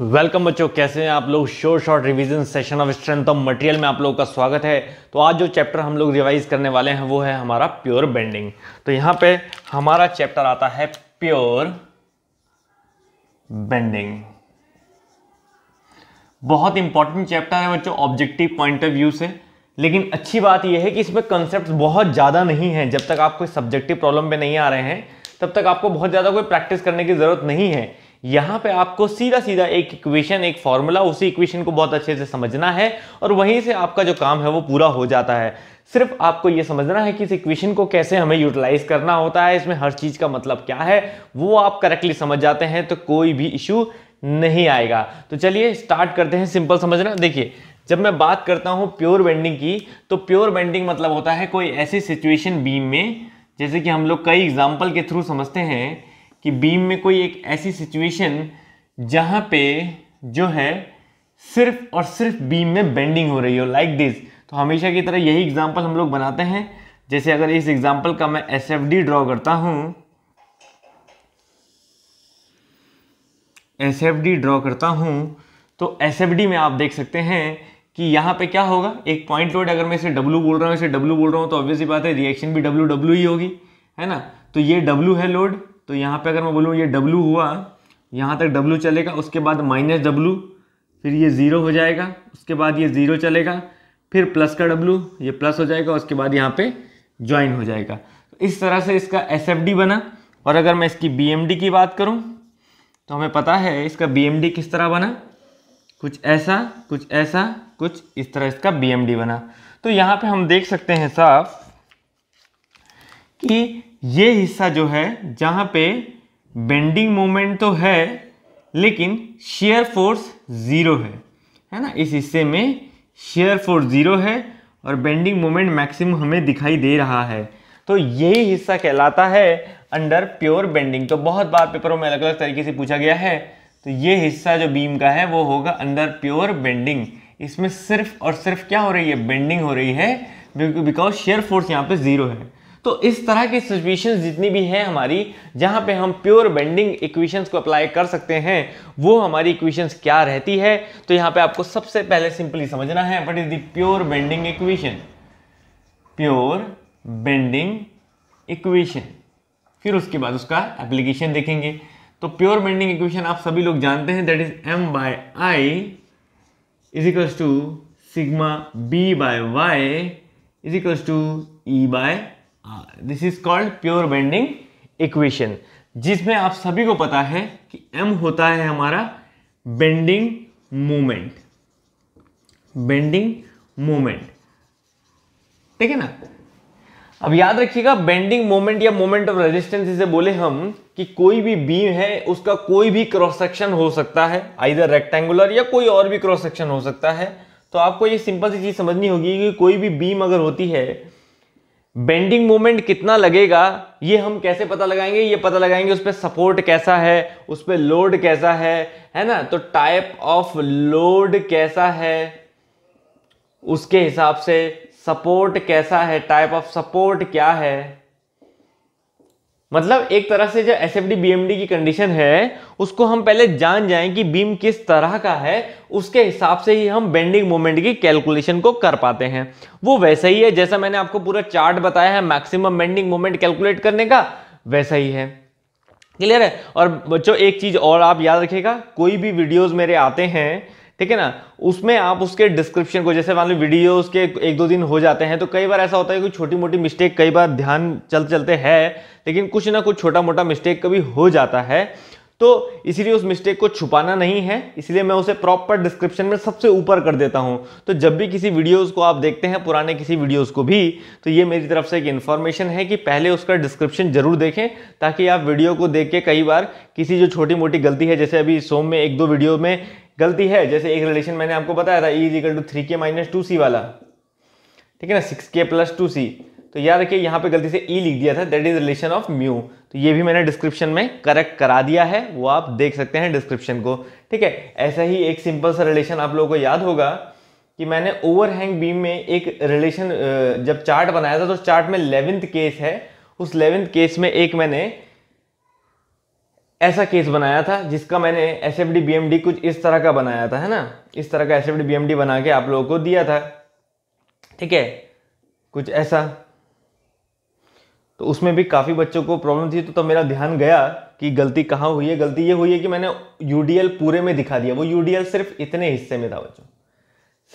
welcome बच्चों कैसे हैं आप लोग short short revision session of strength of material में आप लोगों का स्वागत है तो आज जो चैप्टर हम लोग रिवाइज करने वाले हैं वो है हमारा प्योर बेंडिंग तो यहाँ पे हमारा चैप्टर आता है प्योर बेंडिंग बहुत इंपॉर्टेंट चैप्टर है बच्चों ऑब्जेक्टिव पॉइंट ऑफ व्यू से लेकिन अच्छी बात यह है कि इसमें कंसेप्ट बहुत ज़्यादा नहीं है जब तक आप कोई सब्जेक्टिव प्रॉब्लम पे नहीं आ रहे हैं तब तक आपको बहुत ज़्यादा कोई प्रैक्टिस करने की ज़रूरत नहीं है यहाँ पे आपको सीधा सीधा एक इक्वेशन एक फॉर्मूला उसी इक्वेशन को बहुत अच्छे से समझना है और वहीं से आपका जो काम है वो पूरा हो जाता है सिर्फ आपको ये समझना है कि इस इक्वेशन को कैसे हमें यूटिलाइज करना होता है इसमें हर चीज़ का मतलब क्या है वो आप करेक्टली समझ जाते हैं तो कोई भी इशू नहीं आएगा तो चलिए स्टार्ट करते हैं सिंपल समझना देखिए जब मैं बात करता हूँ प्योर बेंडिंग की तो प्योर बेंडिंग मतलब होता है कोई ऐसी सिचुएशन बीम में जैसे कि हम लोग कई एग्जाम्पल के थ्रू समझते हैं कि बीम में कोई एक ऐसी सिचुएशन जहाँ पे जो है सिर्फ और सिर्फ बीम में बेंडिंग हो रही हो लाइक दिस तो हमेशा की तरह यही एग्जाम्पल हम लोग बनाते हैं जैसे अगर इस एग्जाम्पल का मैं एस एफ डी ड्रॉ करता हूँ एस एफ डी ड्रॉ करता हूँ तो एस एफ डी में आप देख सकते हैं कि यहाँ पे क्या होगा एक पॉइंट लोड अगर मैं इसे डब्लू बोल रहा हूँ इसे डब्ल्यू बोल रहा हूँ तो ऑब्वियसली बात है रिएक्शन भी डब्लू डब्ल्यू ही होगी है ना तो ये डब्ल्यू है लोड तो यहाँ पे अगर मैं बोलूँ ये डब्लू हुआ यहाँ तक डब्लू चलेगा उसके बाद माइनस डब्लू फिर ये ज़ीरो हो जाएगा उसके बाद ये ज़ीरो चलेगा फिर प्लस का डब्लू ये प्लस हो जाएगा उसके बाद यहाँ पे ज्वाइन हो जाएगा तो इस तरह से इसका एस बना और अगर मैं इसकी बी की बात करूँ तो हमें पता है इसका बी किस तरह बना कुछ ऐसा कुछ ऐसा कुछ इस तरह इसका बी बना तो यहाँ पे हम देख सकते हैं साफ कि ये हिस्सा जो है जहाँ पे बेंडिंग मोमेंट तो है लेकिन शेयर फोर्स ज़ीरो है है ना इस हिस्से में शेयर फोर्स ज़ीरो है और बेंडिंग मोमेंट मैक्सिमम हमें दिखाई दे रहा है तो यही हिस्सा कहलाता है अंडर प्योर बेंडिंग तो बहुत बार पेपरों में अलग अलग तरीके से पूछा गया है तो ये हिस्सा जो बीम का है वो होगा अंडर प्योर बेंडिंग इसमें सिर्फ और सिर्फ क्या हो रही है बेंडिंग हो रही है बिकॉज शेयर फोर्स यहाँ पे ज़ीरो है तो इस तरह की सिचुएशन जितनी भी है हमारी जहां पे हम प्योर बेंडिंग इक्वेशंस को अप्लाई कर सकते हैं वो हमारी इक्वेशंस क्या रहती है तो यहां पे आपको सबसे पहले सिंपली समझना है what is the pure bending equation pure bending equation फिर उसके बाद उसका एप्लीकेशन देखेंगे तो प्योर बेंडिंग इक्वेशन आप सभी लोग जानते हैं that is M by I is equals to sigma B by Y is equals to E by this is called pure bending equation जिसमें आप सभी को पता है कि m होता है हमारा बेंडिंग मोमेंट बेंडिंग मोमेंट ठीक है ना अब याद रखिएगा बेंडिंग मोमेंट या मोमेंट ऑफ रेजिस्टेंस जिसे बोले हम कि कोई भी बीम है उसका कोई भी क्रॉस सेक्शन हो सकता है आइधर रेक्टेंगुलर या कोई और भी क्रॉस सेक्शन हो सकता है तो आपको ये सिंपल सी चीज समझनी होगी कि कोई भी बीम अगर होती है बेंडिंग मोमेंट कितना लगेगा ये हम कैसे पता लगाएंगे ये पता लगाएंगे उस पर सपोर्ट कैसा है उस पर लोड कैसा है है ना तो टाइप ऑफ लोड कैसा है उसके हिसाब से सपोर्ट कैसा है टाइप ऑफ सपोर्ट क्या है मतलब एक तरह से जो एस एफ की कंडीशन है उसको हम पहले जान जाएं कि बीम किस तरह का है उसके हिसाब से ही हम बेंडिंग मोमेंट की कैलकुलेशन को कर पाते हैं वो वैसा ही है जैसा मैंने आपको पूरा चार्ट बताया है मैक्सिमम बेंडिंग मोमेंट कैलकुलेट करने का वैसा ही है क्लियर है और बच्चों एक चीज़ और आप याद रखेगा कोई भी वीडियोज़ मेरे आते हैं ठीक है ना उसमें आप उसके डिस्क्रिप्शन को जैसे मान लो वीडियो उसके एक दो दिन हो जाते हैं तो कई बार ऐसा होता है कि छोटी मोटी मिस्टेक कई बार ध्यान चलते चलते हैं लेकिन कुछ ना कुछ छोटा मोटा मिस्टेक कभी हो जाता है तो इसीलिए उस मिस्टेक को छुपाना नहीं है इसलिए मैं उसे प्रॉपर डिस्क्रिप्शन में सबसे ऊपर कर देता हूँ तो जब भी किसी वीडियोज़ को आप देखते हैं पुराने किसी वीडियोज़ को भी तो ये मेरी तरफ से एक इन्फॉर्मेशन है कि पहले उसका डिस्क्रिप्शन जरूर देखें ताकि आप वीडियो को देख के कई बार किसी जो छोटी मोटी गलती है जैसे अभी सोम में एक दो वीडियो में गलती है जैसे एक रिलेशन मैंने आपको बताया था ई इजिकल टू थ्री के माइनस टू सी वाला ठीक है ना सिक्स के प्लस टू सी तो याद रखिए यहाँ पे गलती से ई लिख दिया था that is relation of mu तो ये भी मैंने डिस्क्रिप्शन में करेक्ट करा दिया है वो आप देख सकते हैं डिस्क्रिप्शन को ठीक है ऐसा ही एक सिंपल सा रिलेशन आप लोगों को याद होगा कि मैंने ओवरहैंग बीम में एक रिलेशन जब चार्ट बनाया था तो चार्ट में लेवेंथ केस है उस लेवेंथ केस में एक मैंने ऐसा केस बनाया था जिसका मैंने एस एफ कुछ इस तरह का बनाया था है ना इस तरह का एस एफ बना के आप लोगों को दिया था ठीक है कुछ ऐसा तो उसमें भी काफ़ी बच्चों को प्रॉब्लम थी तो तब मेरा ध्यान गया कि गलती कहाँ हुई है गलती ये हुई है कि मैंने यू पूरे में दिखा दिया वो यू सिर्फ इतने हिस्से में था बच्चों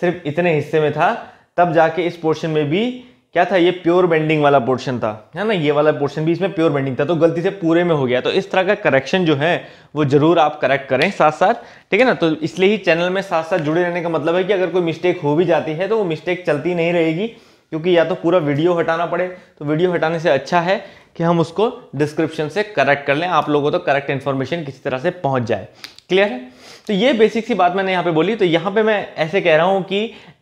सिर्फ इतने हिस्से में था तब जाके इस पोर्शन में भी क्या था ये प्योर बेंडिंग वाला पोर्शन था है ना ये वाला पोर्शन भी इसमें प्योर बेंडिंग था तो गलती से पूरे में हो गया तो इस तरह का करेक्शन जो है वो जरूर आप करेक्ट करें साथ साथ ठीक है ना तो इसलिए ही चैनल में साथ साथ जुड़े रहने का मतलब है कि अगर कोई मिस्टेक हो भी जाती है तो वो मिस्टेक चलती नहीं रहेगी क्योंकि या तो पूरा वीडियो हटाना पड़े तो वीडियो हटाने से अच्छा है कि हम उसको डिस्क्रिप्शन से करेक्ट कर लें आप लोगों को तो करेक्ट इन्फॉर्मेशन किसी तरह से पहुंच जाए क्लियर है तो ये बेसिक सी बात मैंने यहाँ पे बोली तो यहाँ पे मैं ऐसे कह रहा हूँ कि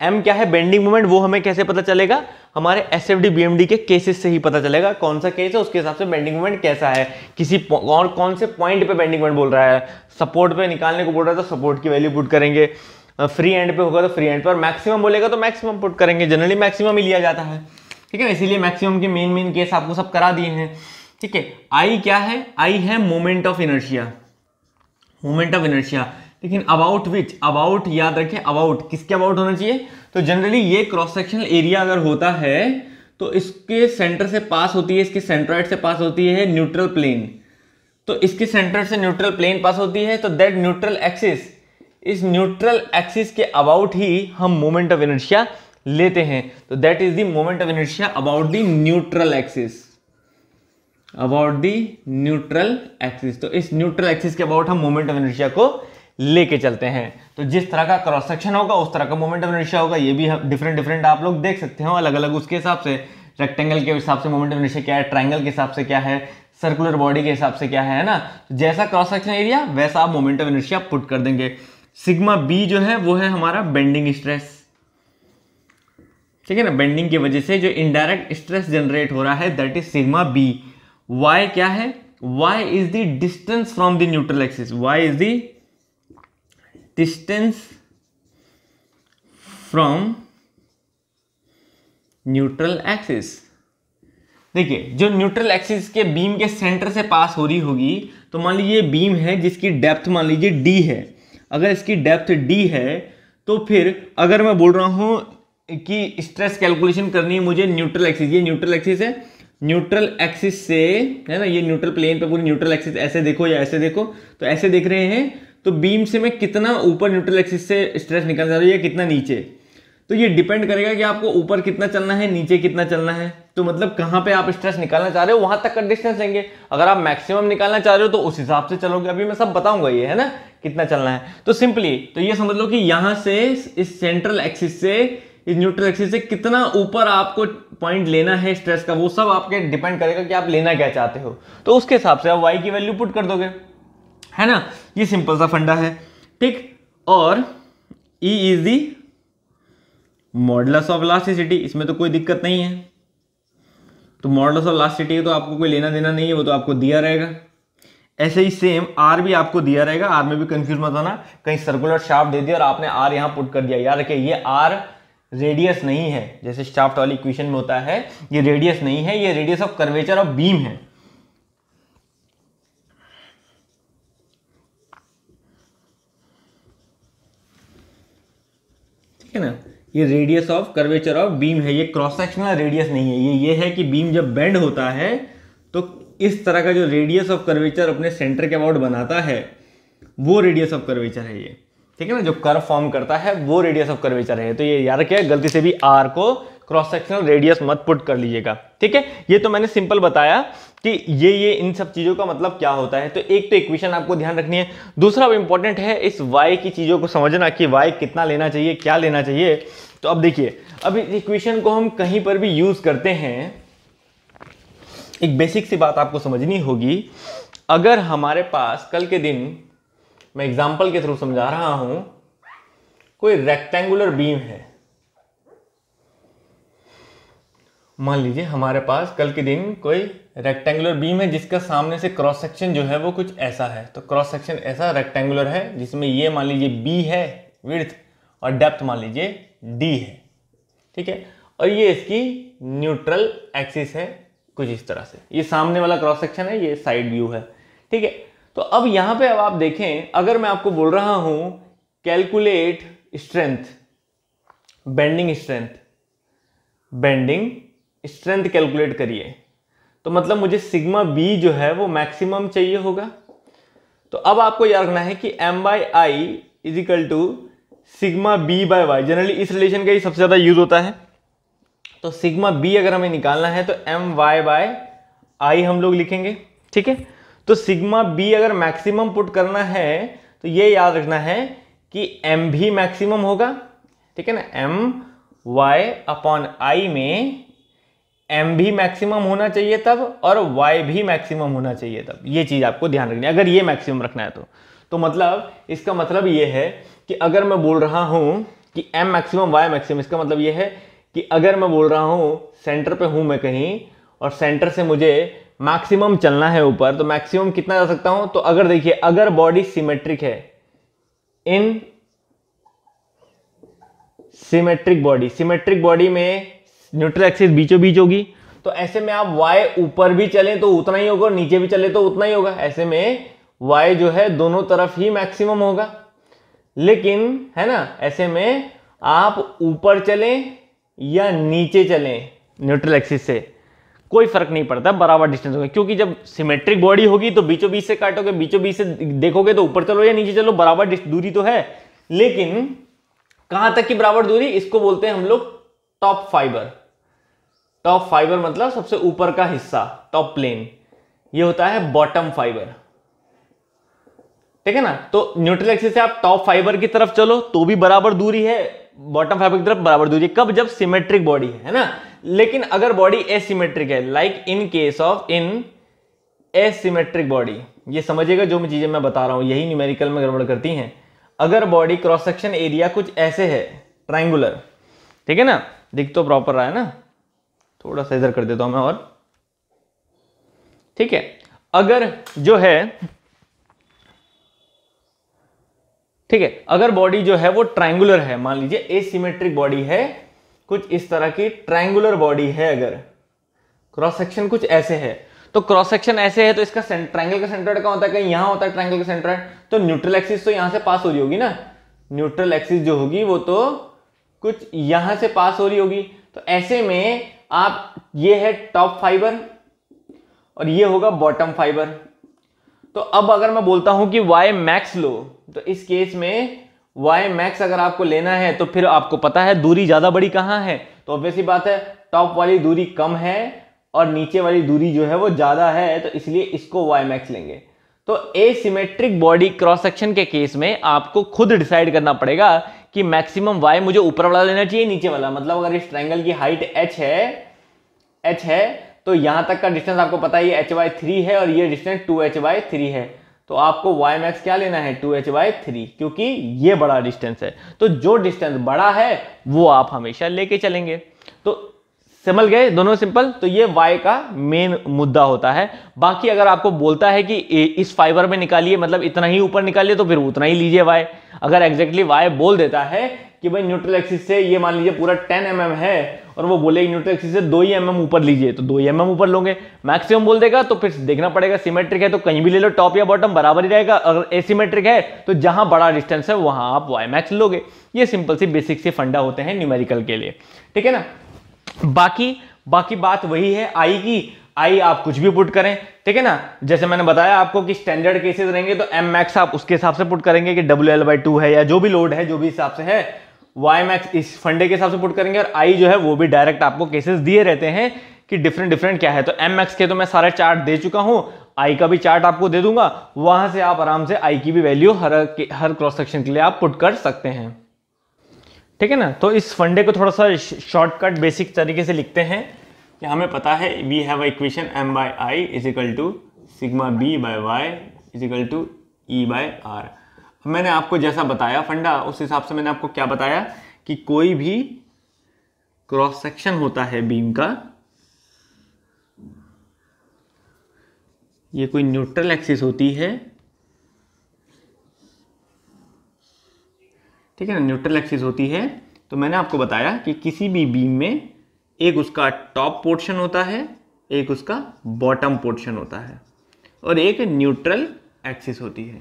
एम क्या है बेंडिंग मोमेंट वो हमें कैसे पता चलेगा हमारे S F D B M D के केसेस से ही पता चलेगा कौन सा केस है उसके हिसाब से बेंडिंग मोमेंट कैसा है किसी और कौन से पॉइंट पे बेंडिंग मोमेंट बोल रहा है सपोर्ट पे निकालने को बोल रहा है तो सपोर्ट की वैल्यू पुट करेंगे फ्री एंड पे होगा तो फ्री एंड पे और मैक्सिमम बोलेगा तो मैक्सिमम पुट करेंगे जनरली मैक्सिमम ही लिया जाता है ठीक है इसीलिए मैक्सिमम के मेन मेन केस आपको सब करा दिए हैं ठीक है आई क्या है आई है moment of inertia moment of inertia लेकिन अबाउट विच अबाउट याद रखें अबाउट किसके अबाउट होना चाहिए तो जनरली ये क्रॉस सेक्शनल एरिया अगर होता है तो इसके सेंटर से पास होती है इसके सेंट्रॉइड से पास होती है न्यूट्रल प्लेन तो इसके सेंटर से न्यूट्रल प्लेन पास होती है तो दैट न्यूट्रल एक्सिस इस न्यूट्रल एक्सिस के अबाउट ही हम मोमेंट ऑफ इनर्शिया लेते हैं तो that is the moment of inertia about the neutral axis about the neutral axis तो इस न्यूट्रल एक्सिस के अबाउट हम मोमेंट ऑफ इनर्शिया को लेके चलते हैं तो जिस तरह का क्रॉस सेक्शन होगा उस तरह का मोमेंट ऑफ इनर्शिया होगा ये भी डिफरेंट डिफरेंट आप लोग देख सकते हो अलग अलग उसके हिसाब से रेक्टेंगल के हिसाब से मोमेंट ऑफ इनर्शिया क्या है ट्राइंगल के हिसाब से क्या है सर्कुलर बॉडी के हिसाब से क्या है ना तो जैसा क्रॉस सेक्शन एरिया वैसा आप मोमेंट ऑफ इनर्शिया पुट कर देंगे सिग्मा बी जो है वो है हमारा बेंडिंग स्ट्रेस ठीक है ना बेंडिंग की वजह से जो इनडायरेक्ट स्ट्रेस जनरेट हो रहा है that is sigma B Y क्या है Y is the distance from the neutral axis Y is the distance from neutral axis देखिए जो न्यूट्रल एक्सिस के बीम के सेंटर से पास हो रही होगी तो मान लीजिए बीम है जिसकी डेप्थ मान लीजिए डी है अगर इसकी डेप्थ डी है तो फिर अगर मैं बोल रहा हूँ कि स्ट्रेस कैलकुलेशन करनी है मुझे न्यूट्रल एक्सिस ये न्यूट्रल एक्सिस है न्यूट्रल एक्सिस से है ना ये न्यूट्रल प्लेन पे पूरी न्यूट्रल एक्सिस ऐसे देखो या ऐसे देखो तो ऐसे देख रहे हैं तो बीम से मैं कितना ऊपर न्यूट्रल एक्सिस से स्ट्रेस निकल जा रहा है या कितना नीचे तो ये डिपेंड करेगा कि आपको ऊपर कितना चलना है नीचे कितना चलना है तो मतलब कहां पे आप स्ट्रेस निकालना चाह रहे हो वहां तक का डिस्टेंस लेंगे अगर आप मैक्सिमम निकालना चाह रहे हो तो उस हिसाब से चलोगे अभी मैं सब बताऊंगा ये है ना कितना चलना है तो सिंपली तो ये समझ लो कि यहां से इस सेंट्रल एक्सिस से इस न्यूट्रल एक्सिस से कितना ऊपर आपको पॉइंट लेना है स्ट्रेस का वो सब आपके डिपेंड करेगा कि आप लेना क्या चाहते हो तो उसके हिसाब से आप वाई की वैल्यू पुट कर दोगे है ना ये सिंपल सा फंडा है ठीक और E is the modulus of elasticity इसमें तो कोई दिक्कत नहीं है तो मॉडलस ऑफ लास्टिसिटी तो आपको कोई लेना देना नहीं है वो तो आपको दिया रहेगा ऐसे ही सेम आर भी आपको दिया रहेगा आर में भी कंफ्यूज मत होना कहीं सर्कुलर शाफ्ट दे दिया और आपने आर यहां पुट कर दिया यार रखिए ये आर रेडियस नहीं है जैसे शाफ्ट वाली इक्वेशन में होता है ये रेडियस नहीं है ये radius of curvature of beam है ठीक है ना ये radius of curvature of beam है ये क्रॉस सेक्शनल रेडियस नहीं है ये ये है कि बीम जब बेंड होता है तो इस तरह का जो रेडियस ऑफ कर्वेचर अपने सेंटर के अबाउट बनाता है वो रेडियस ऑफ कर्वेचर है ये ठीक है ना जो कर्व फॉर्म करता है वो रेडियस ऑफ कर्वेचर है तो ये याद रखिए गलती से भी आर को क्रॉस सेक्शनल रेडियस मत पुट कर लीजिएगा ठीक है ये तो मैंने सिंपल बताया कि ये ये इन सब चीज़ों का मतलब क्या होता है तो एक तो इक्वेशन आपको ध्यान रखनी है दूसरा अब इंपॉर्टेंट है इस वाई की चीज़ों को समझना कि वाई कितना लेना चाहिए क्या लेना चाहिए तो अब देखिए अब इस इक्वेशन को हम कहीं पर भी यूज़ करते हैं एक बेसिक सी बात आपको समझनी होगी अगर हमारे पास कल के दिन मैं एग्जाम्पल के थ्रू समझा रहा हूं कोई रेक्टेंगुलर बीम है मान लीजिए हमारे पास कल के दिन कोई रेक्टेंगुलर बीम है जिसका सामने से क्रॉस सेक्शन जो है वो कुछ ऐसा है तो क्रॉस सेक्शन ऐसा रेक्टेंगुलर है जिसमें ये मान लीजिए बी है विर्थ और डेप्थ मान लीजिए डी है ठीक है और ये इसकी न्यूट्रल एक्सिस है कुछ इस तरह से ये सामने वाला क्रॉस सेक्शन है ये साइड व्यू है ठीक है तो अब यहाँ पे अब आप देखें अगर मैं आपको बोल रहा हूँ calculate strength bending strength bending strength calculate करिए तो मतलब मुझे सिग्मा बी जो है वो मैक्सिमम चाहिए होगा तो अब आपको याद रखना है कि M by I is equal to sigma B by Y generally इस रिलेशन का ही सबसे ज़्यादा यूज होता है तो सिग्मा बी अगर हमें निकालना है तो एम वाई बाय आई हम लोग लिखेंगे ठीक है तो सिग्मा बी अगर मैक्सिमम पुट करना है तो ये याद रखना है कि एम भी मैक्सिमम होगा ठीक है ना एम वाई अपॉन आई में एम भी मैक्सिमम होना चाहिए तब और वाई भी मैक्सिमम होना चाहिए तब ये चीज़ आपको ध्यान रखनी है अगर ये मैक्सिमम रखना है तो तो मतलब इसका मतलब ये है कि अगर मैं बोल रहा हूं कि एम मैक्सिमम वाई मैक्सिमम इसका मतलब ये है कि अगर मैं बोल रहा हूं सेंटर पे हूं मैं कहीं और सेंटर से मुझे मैक्सिमम चलना है ऊपर तो मैक्सिमम कितना जा सकता हूं तो अगर देखिए अगर बॉडी सिमेट्रिक है in symmetric body symmetric body में न्यूट्रल एक्सिस बीचों बीच होगी तो ऐसे में आप वाई ऊपर भी चलें तो उतना ही होगा और नीचे भी चले तो उतना ही होगा ऐसे में वाई जो है दोनों तरफ ही मैक्सिमम होगा लेकिन है ना ऐसे में आप ऊपर चलें या नीचे चलें न्यूट्रल एक्सिस से कोई फर्क नहीं पड़ता बराबर डिस्टेंस होगा क्योंकि जब सिमेट्रिक बॉडी होगी तो बीचों बीच से काटोगे बीचों बीच से देखोगे तो ऊपर चलो या नीचे चलो बराबर दूरी तो है लेकिन कहां तक की बराबर दूरी इसको बोलते हैं हम लोग टॉप फाइबर टॉप फाइबर मतलब सबसे ऊपर का हिस्सा टॉप प्लेन ये होता है बॉटम फाइबर ठीक है ना तो न्यूट्रल एक्सिस से आप टॉप फाइबर की तरफ चलो तो भी बराबर दूरी है बॉटम फाइबर की तरफ बराबर दूरी कब जब सिमेट्रिक बॉडी है, ना लेकिन अगर बॉडी एसिमेट्रिक है like in case of in asymmetric body ये समझिएगा जो चीजें मैं बता रहा हूं यही न्यूमेरिकल में गड़बड़ करती हैं अगर बॉडी क्रॉस सेक्शन एरिया कुछ ऐसे है ट्राइंगुलर ठीक है ना दिख तो प्रॉपर रहा है ना थोड़ा सा इधर कर देता हूं मैं और ठीक है अगर जो है ठीक है अगर बॉडी जो है वो ट्राइंगुलर है मान लीजिए एसिमेट्रिक बॉडी है कुछ इस तरह की ट्राइंगुलर बॉडी है अगर क्रॉस सेक्शन कुछ ऐसे है तो क्रॉस सेक्शन ऐसे है तो इसका ट्राइंगल का सेंटर कहां होता है कहीं यहां होता है ट्राइंगल का सेंटर तो न्यूट्रल एक्सिस तो यहां से पास हो रही होगी ना न्यूट्रल एक्सिस जो होगी वो तो कुछ यहां से पास हो रही होगी तो ऐसे में आप ये है टॉप फाइबर और ये होगा बॉटम फाइबर तो अब अगर मैं बोलता हूं कि वाई मैक्स लो तो इस केस में वाई मैक्स अगर आपको लेना है तो फिर आपको पता है दूरी ज़्यादा बड़ी कहां है तो ऑब्वियसली बात है टॉप वाली दूरी कम है और नीचे वाली दूरी जो है वो ज़्यादा है तो इसलिए इसको वाई मैक्स लेंगे तो एसिमेट्रिक बॉडी क्रॉस सेक्शन के केस में आपको खुद डिसाइड करना पड़ेगा कि मैक्सिमम वाई मुझे ऊपर वाला लेना चाहिए नीचे वाला मतलब अगर इस ट्राइंगल की हाइट एच है एच है तो यहाँ तक का डिस्टेंस आपको पता है एच वाई थ्री है और ये distance to H Y three है तो आपको वाई मैक्स क्या लेना है टू एच वाई थ्री क्योंकि ये बड़ा डिस्टेंस है तो जो डिस्टेंस बड़ा है वो आप हमेशा लेके चलेंगे तो समझ गए दोनों सिंपल तो ये वाई का मेन मुद्दा होता है बाकी अगर आपको बोलता है कि इस फाइबर में निकालिए मतलब इतना ही ऊपर निकालिए तो फिर उतना ही लीजिए वाई अगर एग्जैक्टली वाई बोल देता है कि भाई न्यूट्रल एक्सिस से ये मान लीजिए पूरा 10 एम mm है और वो बोले न्यूट्रल एक्सिस से दो ही एम mm ऊपर लीजिए तो दो ही एम mm ऊपर लोगे मैक्सिमम बोल देगा तो फिर देखना पड़ेगा सिमेट्रिक है तो कहीं भी ले लो टॉप या बॉटम बराबर ही रहेगा अगर एसीमेट्रिक है तो जहां बड़ा डिस्टेंस है वहां आप वाई मैक्स लोगे ये सिंपल सी बेसिक से फंडा होते हैं न्यूमेरिकल के लिए ठीक है ना बाकी बाकी बात वही है आई की आई आप कुछ भी पुट करें ठीक है ना जैसे मैंने बताया आपको कि स्टैंडर्ड केसेस रहेंगे तो एम मैक्स आप उसके हिसाब से पुट करेंगे कि डब्ल्यू एल बाई टू है या जो भी लोड है जो भी हिसाब से है वाई मैक्स इस फंडे के हिसाब से पुट करेंगे और आई जो है वो भी डायरेक्ट आपको केसेस दिए रहते हैं कि डिफरेंट डिफरेंट क्या है तो एम मैक्स के तो मैं सारे चार्ट दे चुका हूँ आई का भी चार्ट आपको दे दूंगा वहां से आप आराम से आई की भी वैल्यू हर हर क्रॉस सेक्शन के लिए आप पुट कर सकते हैं ठीक है ना तो इस फंडे को थोड़ा सा शॉर्टकट बेसिक तरीके से लिखते हैं कि हमें पता है we have equation M by I is equal to sigma B by Y is equal to E by R मैंने आपको जैसा बताया फंडा उस हिसाब से मैंने आपको क्या बताया कि कोई भी क्रॉस सेक्शन होता है बीम का ये कोई न्यूट्रल एक्सिस होती है ठीक है ना न्यूट्रल एक्सिस होती है तो मैंने आपको बताया कि किसी भी बीम में एक उसका टॉप पोर्शन होता है एक उसका बॉटम पोर्शन होता है और एक न्यूट्रल एक्सिस होती है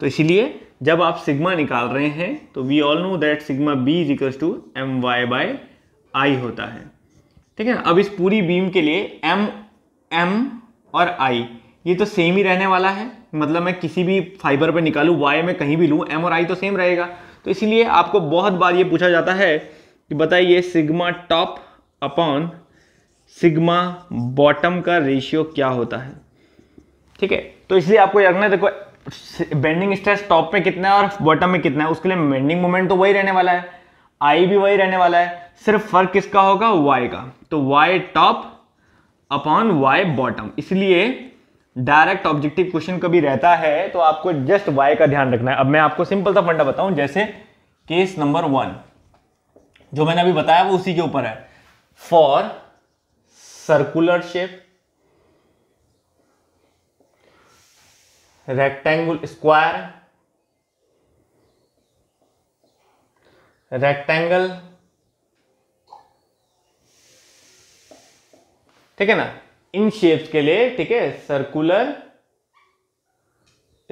तो इसलिए जब आप सिग्मा निकाल रहे हैं तो we all know that sigma B is equal to M Y by I होता है ठीक है ना अब इस पूरी बीम के लिए एम एम और आई ये तो सेम ही रहने वाला है मतलब मैं किसी भी फाइबर पर निकालूँ वाई में कहीं भी लूँ एम और आई तो सेम रहेगा तो इसीलिए आपको बहुत बार ये पूछा जाता है कि बताइए sigma top upon sigma bottom का रेशियो क्या होता है ठीक है तो इसलिए आपको रखना देखो बेंडिंग स्ट्रेस टॉप में कितना है और बॉटम में कितना है उसके लिए बेंडिंग मोमेंट तो वही रहने वाला है आई भी वही रहने वाला है सिर्फ फर्क किसका होगा वाई का तो Y top upon Y bottom इसलिए डायरेक्ट ऑब्जेक्टिव क्वेश्चन कभी रहता है तो आपको जस्ट वाई का ध्यान रखना है अब मैं आपको सिंपल सा फंडा बताऊं जैसे केस नंबर वन जो मैंने अभी बताया वो उसी के ऊपर है for circular shape rectangle square rectangle ठीक है ना इन शेप्स के लिए ठीक है circular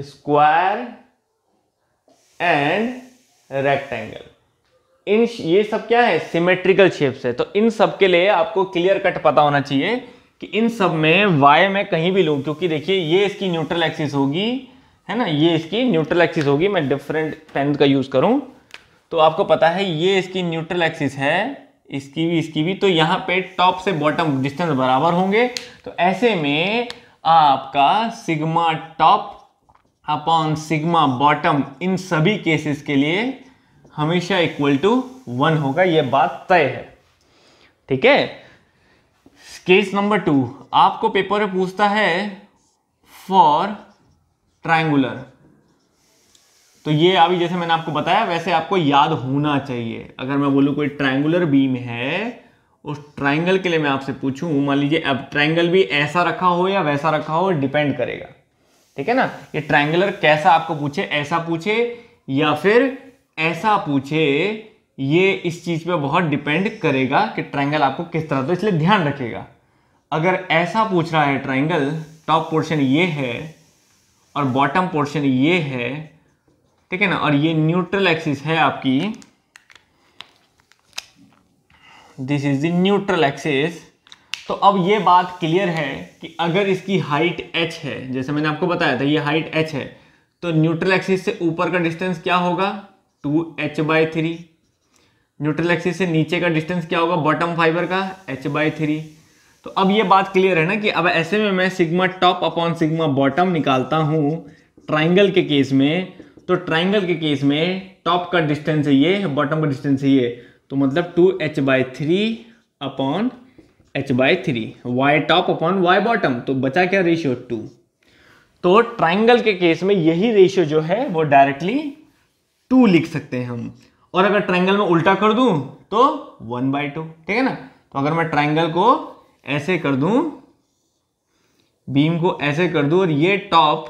square and rectangle in ये सब क्या है सिमेट्रिकल शेप्स है तो इन सब के लिए आपको क्लियर कट पता होना चाहिए कि इन सब में वाई मैं कहीं भी लूँ क्योंकि देखिए ये इसकी न्यूट्रल एक्सिस होगी है ना ये इसकी न्यूट्रल एक्सिस होगी मैं डिफरेंट पेन का यूज़ करूं तो आपको पता है ये इसकी न्यूट्रल एक्सिस है इसकी भी इसकी भी तो यहाँ पे टॉप से बॉटम डिस्टेंस बराबर होंगे तो ऐसे में आपका sigma top upon sigma bottom in सभी केसेस के लिए हमेशा इक्वल टू वन होगा यह बात तय है ठीक है केस नंबर टू आपको पेपर में पूछता है फॉर ट्रायंगुलर तो ये अभी जैसे मैंने आपको बताया वैसे आपको याद होना चाहिए अगर मैं बोलूँ कोई ट्रायंगुलर बीम है उस ट्रायंगल के लिए मैं आपसे पूछूं मान लीजिए अब ट्रायंगल भी ऐसा रखा हो या वैसा रखा हो डिपेंड करेगा ठीक है ना ये ट्रायंगुलर कैसा आपको पूछे ऐसा पूछे या फिर ऐसा पूछे ये इस चीज़ पे बहुत डिपेंड करेगा कि ट्रायंगल आपको किस तरह तो इसलिए ध्यान रखेगा अगर ऐसा पूछ रहा है ट्राइंगल टॉप पोर्शन ये है और बॉटम पोर्शन ये है ठीक है ना और ये न्यूट्रल एक्सिस है आपकी this is the neutral axis तो अब ये बात क्लियर है कि अगर इसकी हाइट एच है जैसे मैंने आपको बताया था ये हाइट एच है तो न्यूट्रल एक्सिस से ऊपर का डिस्टेंस क्या होगा two H by three neutral axis से नीचे का डिस्टेंस क्या होगा बॉटम फाइबर का एच बाय थ्री तो अब ये बात क्लियर है ना कि अब ऐसे में मैं sigma top upon sigma bottom निकालता हूँ ट्राइंगल के केस में तो ट्राइंगल के केस में टॉप का डिस्टेंस है ये बॉटम का डिस्टेंस है ये तो मतलब two H by three upon H by three Y top upon Y bottom तो बचा क्या रेशियो टू तो ट्राइंगल के केस में यही रेशियो जो है वो डायरेक्टली टू लिख सकते हैं हम और अगर ट्राइंगल में उल्टा कर दूं तो वन बाई टू ठीक है ना तो अगर मैं ट्राइंगल को ऐसे कर दूं बीम को ऐसे कर दूं और ये टॉप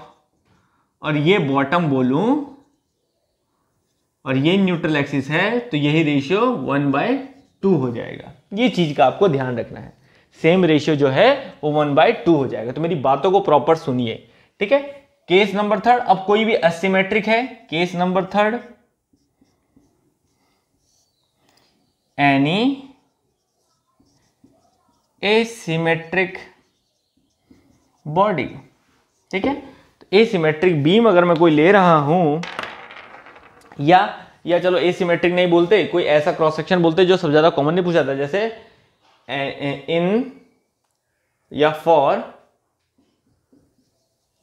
और ये बॉटम बोलूं और ये न्यूट्रल एक्सिस है तो यही रेशियो वन बाय टू हो जाएगा ये चीज का आपको ध्यान रखना है सेम रेशियो जो है वो वन बाय टू हो जाएगा तो मेरी बातों को प्रॉपर सुनिए ठीक है केस नंबर थर्ड अब कोई भी असीमेट्रिक है case number third any asymmetric body ठीक है सीमेट्रिक बीम अगर मैं कोई ले रहा हूं या या चलो सीमेट्रिक नहीं बोलते कोई ऐसा क्रॉस सेक्शन बोलते जो सबसे ज़्यादा कॉमन नहीं पूछा जाता जैसे इन या फॉर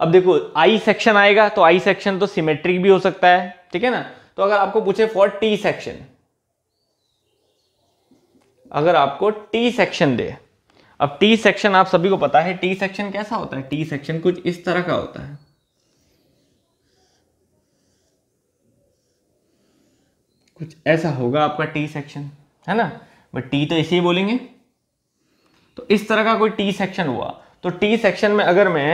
अब देखो आई सेक्शन आएगा तो आई सेक्शन तो सिमेट्रिक भी हो सकता है ठीक है ना तो अगर आपको पूछे फॉर टी सेक्शन अगर आपको टी सेक्शन दे अब टी सेक्शन आप सभी को पता है टी सेक्शन कैसा होता है टी सेक्शन कुछ इस तरह का होता है कुछ ऐसा होगा आपका टी सेक्शन है ना बट टी तो इसे ही बोलेंगे तो इस तरह का कोई टी सेक्शन हुआ तो टी सेक्शन में अगर मैं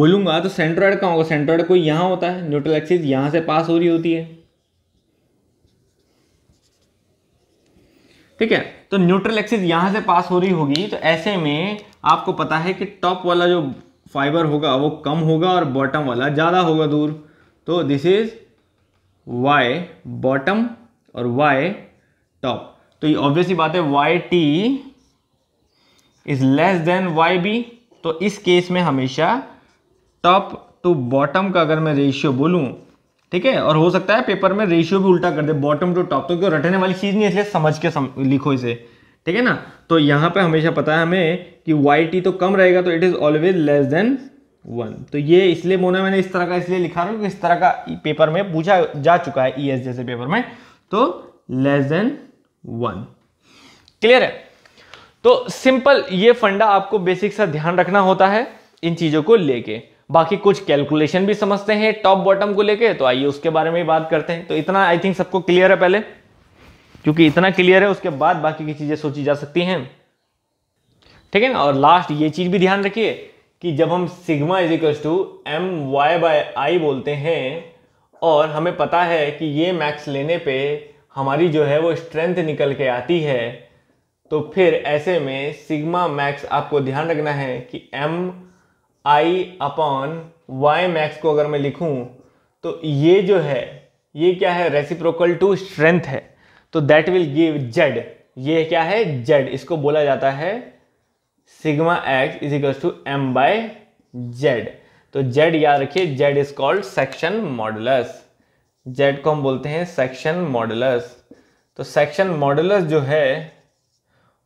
बोलूंगा तो सेंट्रॉइड कहाँ होगा सेंट्रॉइड कोई यहां होता है न्यूट्रल एक्सिस यहां से पास हो रही होती है ठीक है तो न्यूट्रल एक्सिस यहां से पास हो रही होगी तो ऐसे में आपको पता है कि टॉप वाला जो फाइबर होगा वो कम होगा और बॉटम वाला ज़्यादा होगा दूर तो दिस इज वाई बॉटम और वाई टॉप तो ये ऑब्वियसली बात है Y T is less than Y B तो इस केस में हमेशा टॉप टू बॉटम का अगर मैं रेशियो बोलूँ ठीक है और हो सकता है पेपर में रेशियो भी उल्टा कर दे बॉटम टू टॉप तो क्यों रटने वाली चीज़ नहीं इसलिए समझ के सम, लिखो इसे ठीक है ना तो यहाँ पे हमेशा पता है हमें कि वाई टी तो कम रहेगा तो it is always less than one तो ये इसलिए मोना मैंने इस तरह का इसलिए लिखा रहा हूँ इस तरह का पेपर में पूछा जा चुका है ई e जैसे पेपर में तो लेस देन वन क्लियर है तो सिंपल ये फंडा आपको बेसिक सा ध्यान रखना होता है इन चीज़ों को लेके बाकी कुछ कैलकुलेशन भी समझते हैं टॉप बॉटम को लेके तो आइए उसके बारे में ही बात करते हैं तो इतना आई थिंक सबको क्लियर है पहले क्योंकि इतना क्लियर है उसके बाद बाकी की चीज़ें सोची जा सकती हैं ठीक है ना और लास्ट ये चीज़ भी ध्यान रखिए कि जब हम sigma is to M Y by I बोलते हैं और हमें पता है कि ये मैक्स लेने पे हमारी जो है वो स्ट्रेंथ निकल के आती है तो फिर ऐसे में सिग्मा मैक्स आपको ध्यान रखना है कि M I upon Y max को अगर मैं लिखूं तो ये जो है ये क्या है रेसिप्रोकल टू स्ट्रेंथ है तो दैट विल गिव जेड ये क्या है जेड इसको बोला जाता है sigma X is equal to M by Z तो जेड याद रखिए Z is called section modulus Z को हम बोलते हैं सेक्शन मॉडुलस तो सेक्शन मॉडुलस जो है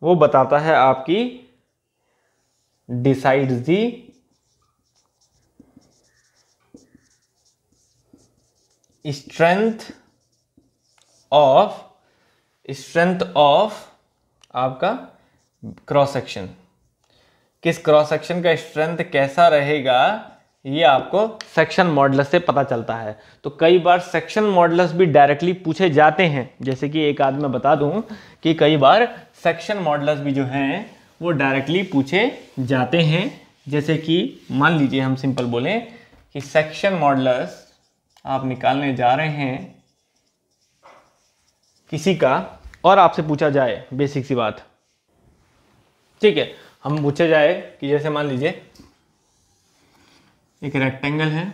वो बताता है आपकी decide the strength of strength of आपका क्रॉस सेक्शन किस क्रॉस सेक्शन का स्ट्रेंथ कैसा रहेगा ये आपको सेक्शन मॉडल से पता चलता है तो कई बार सेक्शन मॉडल्स भी डायरेक्टली पूछे जाते हैं जैसे कि एक आदमी बता दूं कि कई बार सेक्शन मॉडल्स भी जो हैं वो डायरेक्टली पूछे जाते हैं जैसे कि मान लीजिए हम सिंपल बोलें कि सेक्शन मॉडल्स आप निकालने जा रहे हैं किसी का और आपसे पूछा जाए बेसिक सी बात ठीक है हम पूछे जाए कि जैसे मान लीजिए एक रेक्टेंगल है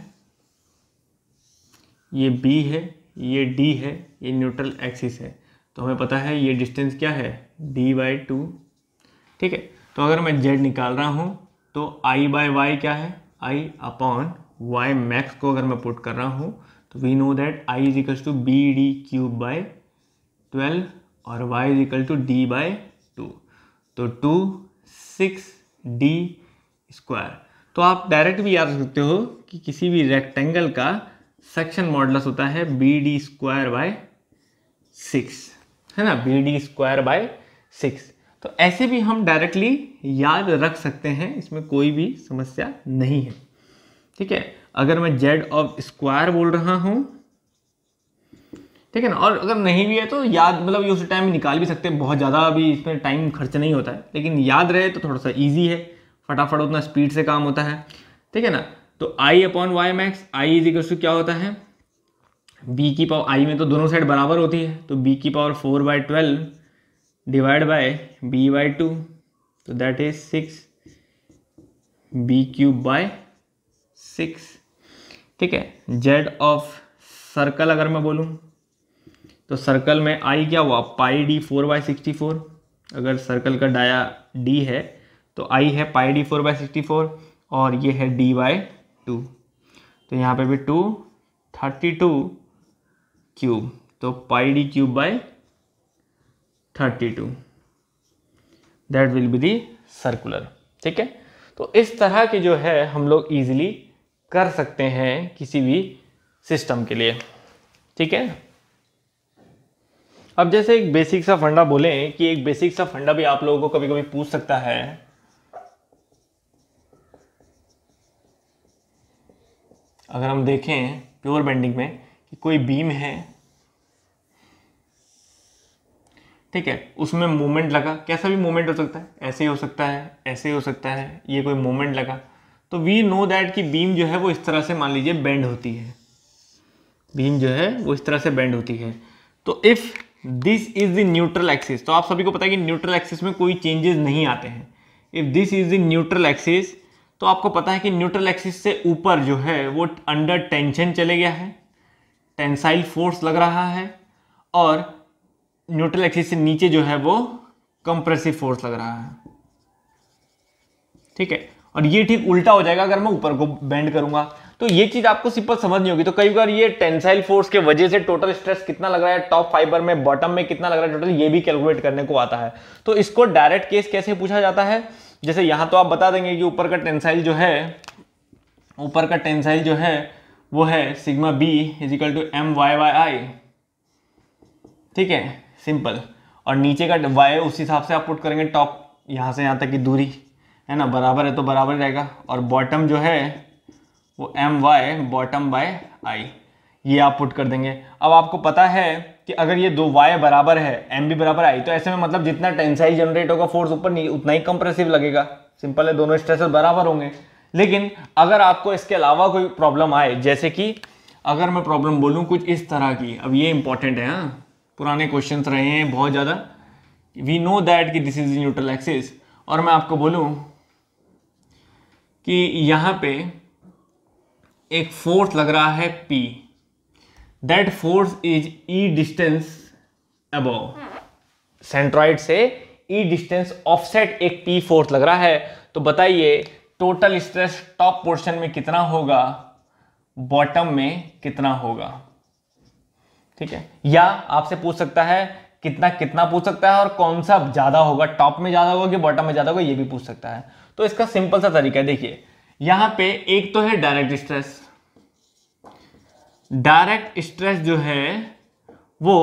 ये बी है ये डी है ये न्यूट्रल एक्सिस है तो हमें पता है ये डिस्टेंस क्या है डी बाई टू ठीक है तो अगर मैं जेड निकाल रहा हूँ तो आई बाय वाई क्या है आई अपॉन वाई मैक्स को अगर मैं पुट कर रहा हूँ तो we know that I is equals to B D cube by twelve और Y is equal to D by two तो टू सिक्स डी स्क्वायर तो आप डायरेक्ट भी याद रख सकते हो कि किसी भी रेक्टेंगल का सेक्शन मॉडलस होता है B D square by six है ना B D square by six तो ऐसे भी हम डायरेक्टली याद रख सकते हैं इसमें कोई भी समस्या नहीं है ठीक है अगर मैं जेड ऑफ स्क्वायर बोल रहा हूँ ठीक है ना और अगर नहीं भी है तो याद मतलब ये उस टाइम निकाल भी सकते हैं बहुत ज़्यादा अभी इसमें टाइम खर्च नहीं होता है लेकिन याद रहे तो थोड़ा सा ईजी है फटाफट उतना स्पीड से काम होता है ठीक है ना तो I upon Y max I equals to क्या होता है बी की पावर आई में तो दोनों साइड बराबर होती है तो बी की power four by twelve divide by B by two तो that is six B cube by six ठीक है जेड ऑफ सर्कल अगर मैं बोलूँ तो सर्कल में आई क्या हुआ pi D four by sixty four अगर सर्कल का डाया डी है तो आई है pi D four by sixty four और ये है डी बाई टू तो यहाँ पे भी टू थर्टी टू क्यूब तो pi D cube by thirty two that will be the circular ठीक है तो इस तरह के जो है हम लोग ईजिली कर सकते हैं किसी भी सिस्टम के लिए ठीक है अब जैसे एक बेसिक सा फंडा बोलें कि एक बेसिक सा फंडा भी आप लोगों को कभी कभी पूछ सकता है अगर हम देखें प्योर बेंडिंग में कि कोई बीम है ठीक है उसमें मोमेंट लगा कैसा भी मोमेंट हो सकता है ऐसे ही हो सकता है ऐसे ही हो सकता है ये कोई मोमेंट लगा तो वी नो दैट कि बीम जो है वो इस तरह से मान लीजिए बेंड होती है बीम जो है वो इस तरह से बेंड होती है तो if this is the neutral axis तो आप सभी को पता है कि न्यूट्रल एक्सिस में कोई चेंजेस नहीं आते हैं if this is the neutral axis तो आपको पता है कि न्यूट्रल एक्सिस से ऊपर जो है वो अंडर टेंशन चले गया है टेंसाइल फोर्स लग रहा है और न्यूट्रल एक्सिस से नीचे जो है वो कंप्रेसिव फोर्स लग रहा है ठीक है और ये ठीक उल्टा हो जाएगा अगर मैं ऊपर को बेंड करूंगा तो ये चीज आपको सिंपल समझ नहीं होगी तो कई बार ये टेंसाइल फोर्स के वजह से टोटल स्ट्रेस कितना लग रहा है टॉप फाइबर में बॉटम में कितना लग रहा है टोटल ये भी कैलकुलेट करने को आता है तो इसको डायरेक्ट केस कैसे पूछा जाता है जैसे यहां तो आप बता देंगे कि ऊपर का टेंसाइल जो है ऊपर का टेंसाइल जो है वो है sigma B is equal to M Y Y I ठीक है सिंपल और नीचे का वाई उस हिसाब से आप पुट करेंगे टॉप यहाँ से यहाँ तक की दूरी है ना बराबर है तो बराबर रहेगा और बॉटम जो है वो M Y bottom by I ये आप पुट कर देंगे अब आपको पता है कि अगर ये दो वाई बराबर है एम भी बराबर आई तो ऐसे में मतलब जितना टेंसाइल जनरेट होगा फोर्स ऊपर नहीं उतना ही कंप्रेसिव लगेगा सिंपल है दोनों स्ट्रेसेस बराबर होंगे लेकिन अगर आपको इसके अलावा कोई प्रॉब्लम आए जैसे कि अगर मैं प्रॉब्लम बोलूँ कुछ इस तरह की अब ये इंपॉर्टेंट है हाँ पुराने क्वेश्चन रहे हैं बहुत ज़्यादा वी नो दैट कि दिस इज न्यूट्रल एक्सिस और मैं आपको बोलूँ कि यहाँ पे एक फोर्स लग रहा है P that force is E distance above centroid से ई डिस्टेंस ऑफसेट एक पी फोर्स लग रहा है तो बताइए टोटल स्ट्रेस टॉप पोर्शन में कितना होगा बॉटम में कितना होगा ठीक है या आपसे पूछ सकता है कितना कितना पूछ सकता है और कौन सा ज़्यादा होगा टॉप में ज़्यादा होगा कि बॉटम में ज़्यादा होगा ये भी पूछ सकता है तो इसका सिंपल सा तरीका है देखिए यहां पे एक तो है डायरेक्ट स्ट्रेस डायरेक्ट स्ट्रेस जो है वो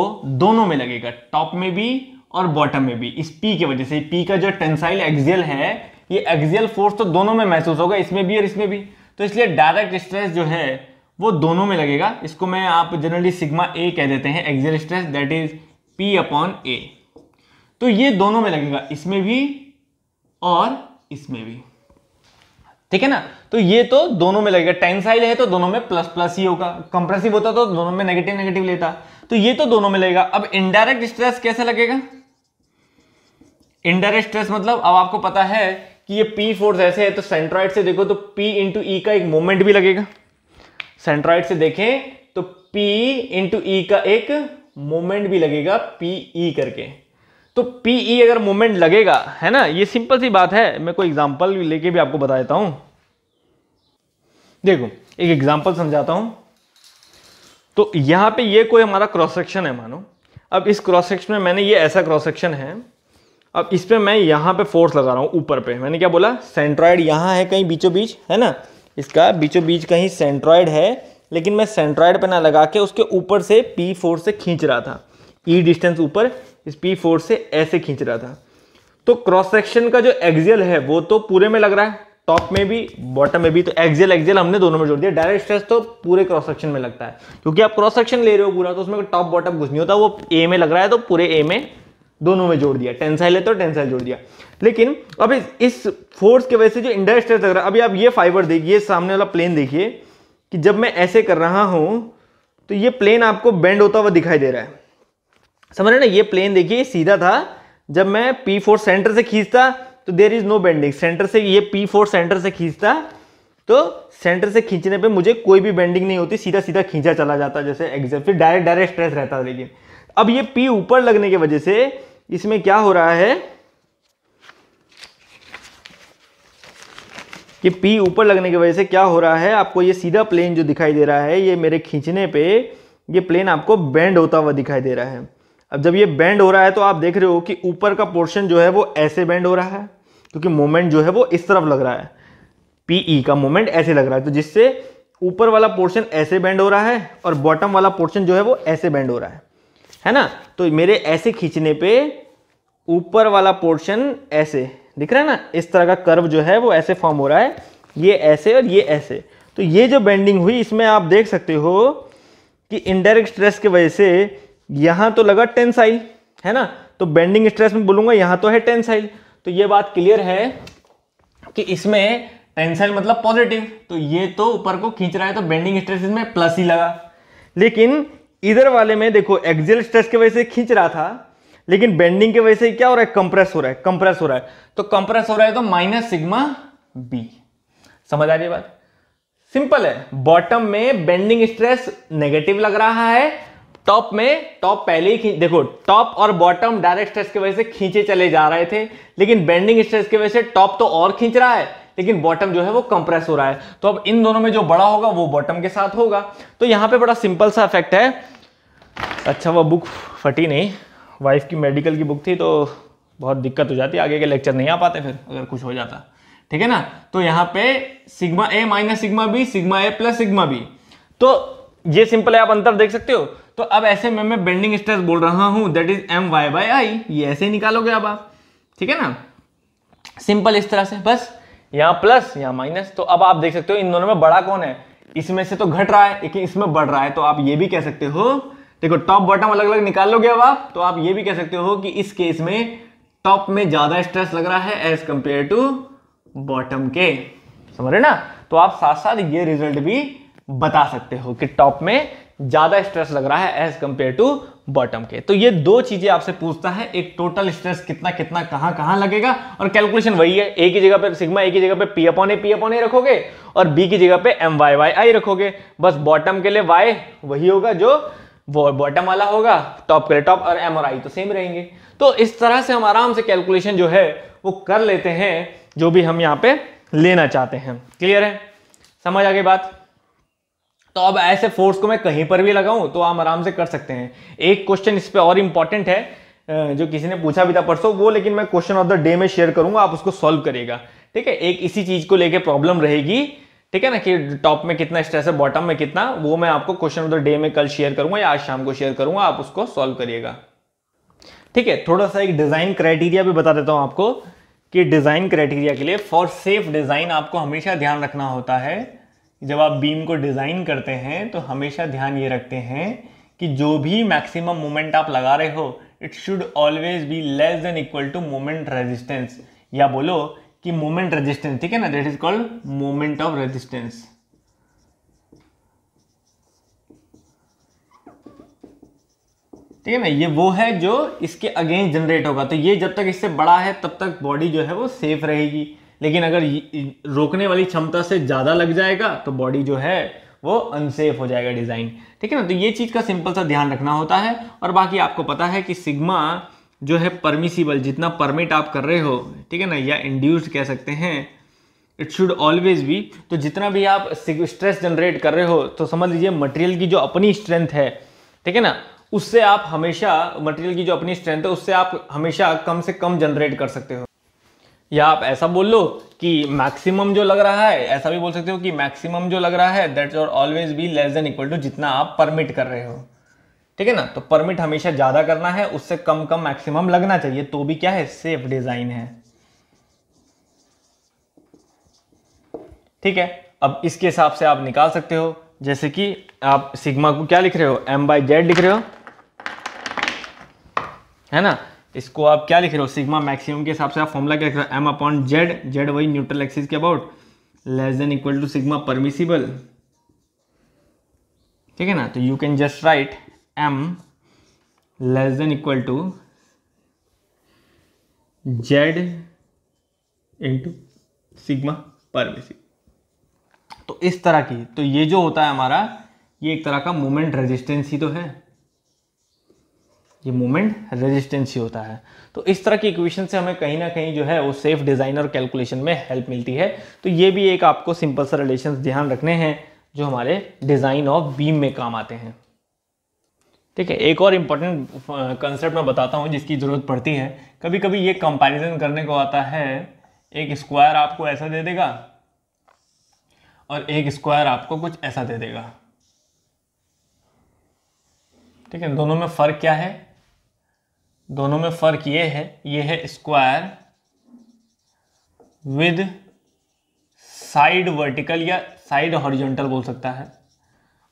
दोनों में लगेगा टॉप में भी और बॉटम में भी इस पी की वजह से पी का जो टेंसाइल एक्सियल है ये एक्सियल फोर्स तो दोनों में महसूस होगा इसमें भी और इसमें भी तो इसलिए डायरेक्ट स्ट्रेस जो है वो दोनों में लगेगा इसको मैं आप जनरली सिग्मा ए कह देते हैं axial stress that is P upon A तो ये दोनों में लगेगा इसमें भी और इसमें भी ठीक है ना तो ये तो दोनों में लगेगा टेंसाइल है तो दोनों में प्लस प्लस ही होगा कंप्रेसिव होता तो दोनों में नेगेटिव नेगेटिव लेता तो ये तो दोनों में लगेगा अब इनडायरेक्ट स्ट्रेस कैसे लगेगा इनडायरेक्ट स्ट्रेस मतलब अब आपको पता है कि ये पी फोर्स ऐसे है तो सेंट्रॉइड से देखो तो पी इंटू ई का एक मोमेंट भी लगेगा सेंट्रॉइड से देखें तो पी इंटू ई का एक मोमेंट भी लगेगा पी ई e करके तो पीई e अगर मोमेंट लगेगा है ना ये सिंपल सी बात है मैं कोई एग्जाम्पल लेके भी आपको बता देता हूं देखो एक एग्जाम्पल समझाता हूं तो यहां पे ये कोई हमारा क्रॉस सेक्शन है मानो अब इस क्रॉस सेक्शन में मैंने ये ऐसा क्रॉस सेक्शन है अब इस पर मैं यहां पे फोर्स लगा रहा हूं ऊपर पे मैंने क्या बोला सेंट्रॉइड यहाँ है कहीं बीचों बीच है ना इसका बीचों बीच कहीं सेंट्रॉइड है लेकिन मैं सेंट्रॉइड पे ना लगा के उसके ऊपर से पी फोर्स से खींच रहा था ई e डिस्टेंस ऊपर इस पी फोर से ऐसे खींच रहा था तो क्रॉस सेक्शन का जो एक्जियल है वो तो पूरे में लग रहा है टॉप में भी बॉटम में भी तो एक्जियल एक्जियल हमने दोनों में जोड़ दिया डायरेक्ट स्ट्रेस तो पूरे क्रॉस सेक्शन में लगता है क्योंकि आप क्रॉस सेक्शन ले रहे हो पूरा तो उसमें टॉप बॉटम कुछ नहीं होता वो ए में लग रहा है तो पूरे ए में दोनों में जोड़ दिया टेंसाइल है तो टेंसाइल जोड़ दिया लेकिन अब इस इस फोर्स की वजह से जो इंडायर स्ट्रेस लग रहा है अभी आप ये फाइबर देखिए सामने वाला प्लेन देखिए कि जब मैं ऐसे कर रहा हूँ तो ये प्लेन आपको बेंड होता हुआ दिखाई दे रहा है समझ रहे ना ये प्लेन देखिए सीधा था जब मैं पी फोर सेंटर से खींचता तो there is no bending centre से ये पी फोर सेंटर से खींचता तो सेंटर से खींचने पे मुझे कोई भी बेंडिंग नहीं होती सीधा सीधा खींचा चला जाता जैसे फिर डायरेक्ट डायरेक्ट स्ट्रेस रहता लेकिन अब ये पी ऊपर लगने की वजह से इसमें क्या हो रहा है कि पी ऊपर लगने की वजह से क्या हो रहा है आपको ये सीधा प्लेन जो दिखाई दे रहा है ये मेरे खींचने पर ये प्लेन आपको बेंड होता हुआ दिखाई दे रहा है अब जब ये बैंड हो रहा है तो आप देख रहे हो कि ऊपर का पोर्शन जो है वो ऐसे बैंड हो रहा है क्योंकि मोमेंट जो है वो इस तरफ लग रहा है पीई e का मोमेंट ऐसे लग रहा है तो जिससे ऊपर वाला पोर्शन ऐसे बैंड हो रहा है और बॉटम वाला पोर्शन जो है वो ऐसे बैंड हो रहा है है ना तो मेरे ऐसे खींचने पे ऊपर वाला पोर्शन ऐसे दिख रहा है ना इस तरह का कर्व जो है वो ऐसे फॉर्म हो रहा है ये ऐसे और ये ऐसे तो ये जो बेंडिंग हुई इसमें आप देख सकते हो कि इनडायरेक्ट स्ट्रेस की वजह से यहां तो लगा टेंसाइल है ना तो बेंडिंग स्ट्रेस में बोलूंगा यहां तो है टेंसाइल तो ये बात क्लियर है कि इसमें टेंसाइल मतलब पॉजिटिव तो ये तो ऊपर को खींच रहा है तो बेंडिंग स्ट्रेस में प्लस ही लगा लेकिन इधर वाले में देखो एक्सियल स्ट्रेस की वजह से खींच रहा था लेकिन बेंडिंग की वजह से क्या हो रहा है कंप्रेस हो रहा है कंप्रेस हो रहा है तो कंप्रेस हो रहा है तो माइनस सिग्मा बी समझ आ रही बात सिंपल है बॉटम में बेंडिंग स्ट्रेस नेगेटिव लग रहा है टॉप में टॉप पहले ही देखो टॉप और बॉटम डायरेक्ट स्ट्रेस की वजह से खींचे चले जा रहे थे लेकिन बेंडिंग स्ट्रेस की वजह से टॉप तो और खींच रहा है लेकिन बॉटम जो है वो कंप्रेस हो रहा है तो अब इन दोनों में जो बड़ा होगा वो बॉटम के साथ होगा तो यहाँ पे बड़ा सिंपल सा इफेक्ट है अच्छा वह बुक फटी नहीं वाइफ की मेडिकल की बुक थी तो बहुत दिक्कत हो जाती आगे के लेक्चर नहीं आ पाते फिर अगर कुछ हो जाता ठीक है ना तो यहाँ पे sigma A minus sigma B sigma A plus sigma B तो ये सिंपल है आप अंतर देख सकते हो तो अब ऐसे में मैं बेंडिंग स्ट्रेस बोल रहा हूं that is M Y by I ये ऐसे ही निकालोगे अब आप ठीक है ना सिंपल इस तरह से बस यहां प्लस यहाँ माइनस तो अब आप देख सकते हो इन दोनों में बड़ा कौन है इसमें से तो घट रहा है लेकिन इसमें बढ़ रहा है तो आप ये भी कह सकते हो देखो टॉप बॉटम अलग अलग निकाल लोगे अब आप तो आप ये भी कह सकते हो कि इस केस में टॉप में ज्यादा स्ट्रेस लग रहा है एज कंपेयर टू बॉटम के समझ रहे ना तो आप साथ साथ ये रिजल्ट भी बता सकते हो कि टॉप में ज़्यादा स्ट्रेस लग रहा है एज कंपेयर टू बॉटम के तो ये दो चीज़ें आपसे पूछता है एक टोटल स्ट्रेस कितना कितना कहां कहां लगेगा और कैलकुलेशन वही है ए की जगह पे सिग्मा ए की जगह पे P upon A P upon A रखोगे और बी की जगह पे एम वाई वाई आई रखोगे बस बॉटम के लिए वाई वही होगा जो वो बॉटम वाला होगा टॉप के लिए टॉप और एम और आई तो सेम रहेंगे तो इस तरह से हम आराम से कैलकुलेशन जो है वो कर लेते हैं जो भी हम यहाँ पे लेना चाहते हैं क्लियर है समझ आ गई बात तो अब ऐसे फोर्स को मैं कहीं पर भी लगाऊं तो आप आराम से कर सकते हैं एक क्वेश्चन इस पर और इंपॉर्टेंट है जो किसी ने पूछा भी था परसों वो लेकिन मैं क्वेश्चन ऑफ द डे में शेयर करूंगा आप उसको सॉल्व करेगा ठीक है एक इसी चीज को लेकर प्रॉब्लम रहेगी ठीक है ना कि टॉप में कितना स्ट्रेस है बॉटम में कितना वो मैं आपको क्वेश्चन ऑफ द डे में कल शेयर करूंगा या आज शाम को शेयर करूंगा आप उसको सॉल्व करिएगा ठीक है थोड़ा सा एक डिज़ाइन क्राइटेरिया भी बता देता हूं आपको कि डिज़ाइन क्राइटेरिया के लिए फॉर सेफ डिज़ाइन आपको हमेशा ध्यान रखना होता है जब आप बीम को डिज़ाइन करते हैं तो हमेशा ध्यान ये रखते हैं कि जो भी मैक्सिमम मोमेंट आप लगा रहे हो it should always be less than equal to moment resistance या बोलो कि मोमेंट रेजिस्टेंस ठीक है ना that is called moment of resistance ठीक है ना ये वो है जो इसके अगेंस्ट जनरेट होगा तो ये जब तक इससे बड़ा है तब तक बॉडी जो है वो सेफ रहेगी लेकिन अगर रोकने वाली क्षमता से ज़्यादा लग जाएगा तो बॉडी जो है वो अनसेफ हो जाएगा डिज़ाइन ठीक है ना तो ये चीज़ का सिंपल सा ध्यान रखना होता है और बाकी आपको पता है कि सिग्मा जो है परमिसिबल जितना परमिट आप कर रहे हो ठीक है ना या इंड्यूस्ड कह सकते हैं इट शुड ऑलवेज बी तो जितना भी आप स्ट्रेस जनरेट कर रहे हो तो समझ लीजिए मटेरियल की जो अपनी स्ट्रेंथ है ठीक है ना उससे आप हमेशा मटेरियल की जो अपनी स्ट्रेंथ है उससे आप हमेशा कम से कम जनरेट कर सकते हो या आप ऐसा बोल लो कि मैक्सिमम जो लग रहा है ऐसा भी बोल सकते हो कि मैक्सिमम जो लग रहा है दैट और always be less than equal to जितना आप परमिट कर रहे हो ठीक है ना तो परमिट हमेशा ज़्यादा करना है उससे कम कम मैक्सिमम लगना चाहिए तो भी क्या है सेफ डिज़ाइन है ठीक है अब इसके हिसाब से आप निकाल सकते हो जैसे कि आप सिग्मा को क्या लिख रहे हो एम बाई जेड लिख रहे हो है ना इसको आप क्या लिख रहे हो सिग्मा मैक्सिमम के हिसाब से आप फॉर्मूला क्या लिख रहे हो एम अपॉन जेड जेड वही न्यूट्रल एक्सिस के about less than equal to sigma permissible ठीक है ना तो you can just write M less than equal to Z into sigma permissible तो इस तरह की तो ये जो होता है हमारा ये एक तरह का मोमेंट रेजिस्टेंस ही तो है ये मूवमेंट रेजिस्टेंस ही होता है तो इस तरह की इक्वेशन से हमें कहीं ना कहीं जो है वो सेफ डिज़ाइन और कैलकुलेशन में हेल्प मिलती है तो ये भी एक आपको सिंपल सा रिलेशन ध्यान रखने हैं जो हमारे डिज़ाइन ऑफ बीम में काम आते हैं ठीक है एक और इंपॉर्टेंट कंसेप्ट uh, मैं बताता हूँ जिसकी ज़रूरत पड़ती है कभी कभी ये कंपैरिजन करने को आता है एक स्क्वायर आपको ऐसा दे देगा और एक स्क्वायर आपको कुछ ऐसा दे देगा ठीक है दोनों में फ़र्क क्या है दोनों में फ़र्क ये है ये है स्क्वायर विद साइड वर्टिकल या साइड हॉरिजॉन्टल बोल सकता है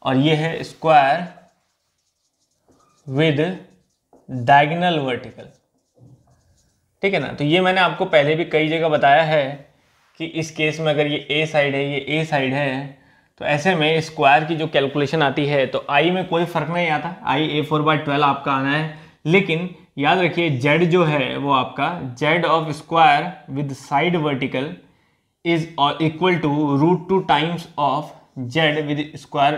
और ये है स्क्वायर विद डायगनल वर्टिकल ठीक है ना तो ये मैंने आपको पहले भी कई जगह बताया है कि इस केस में अगर ये ए साइड है ये ए साइड है तो ऐसे में स्क्वायर की जो कैलकुलेशन आती है तो आई में कोई फर्क नहीं आता I A four by twelve आपका आना है लेकिन याद रखिए जेड जो है वो आपका Z of square with side vertical is equal to root two times of Z with square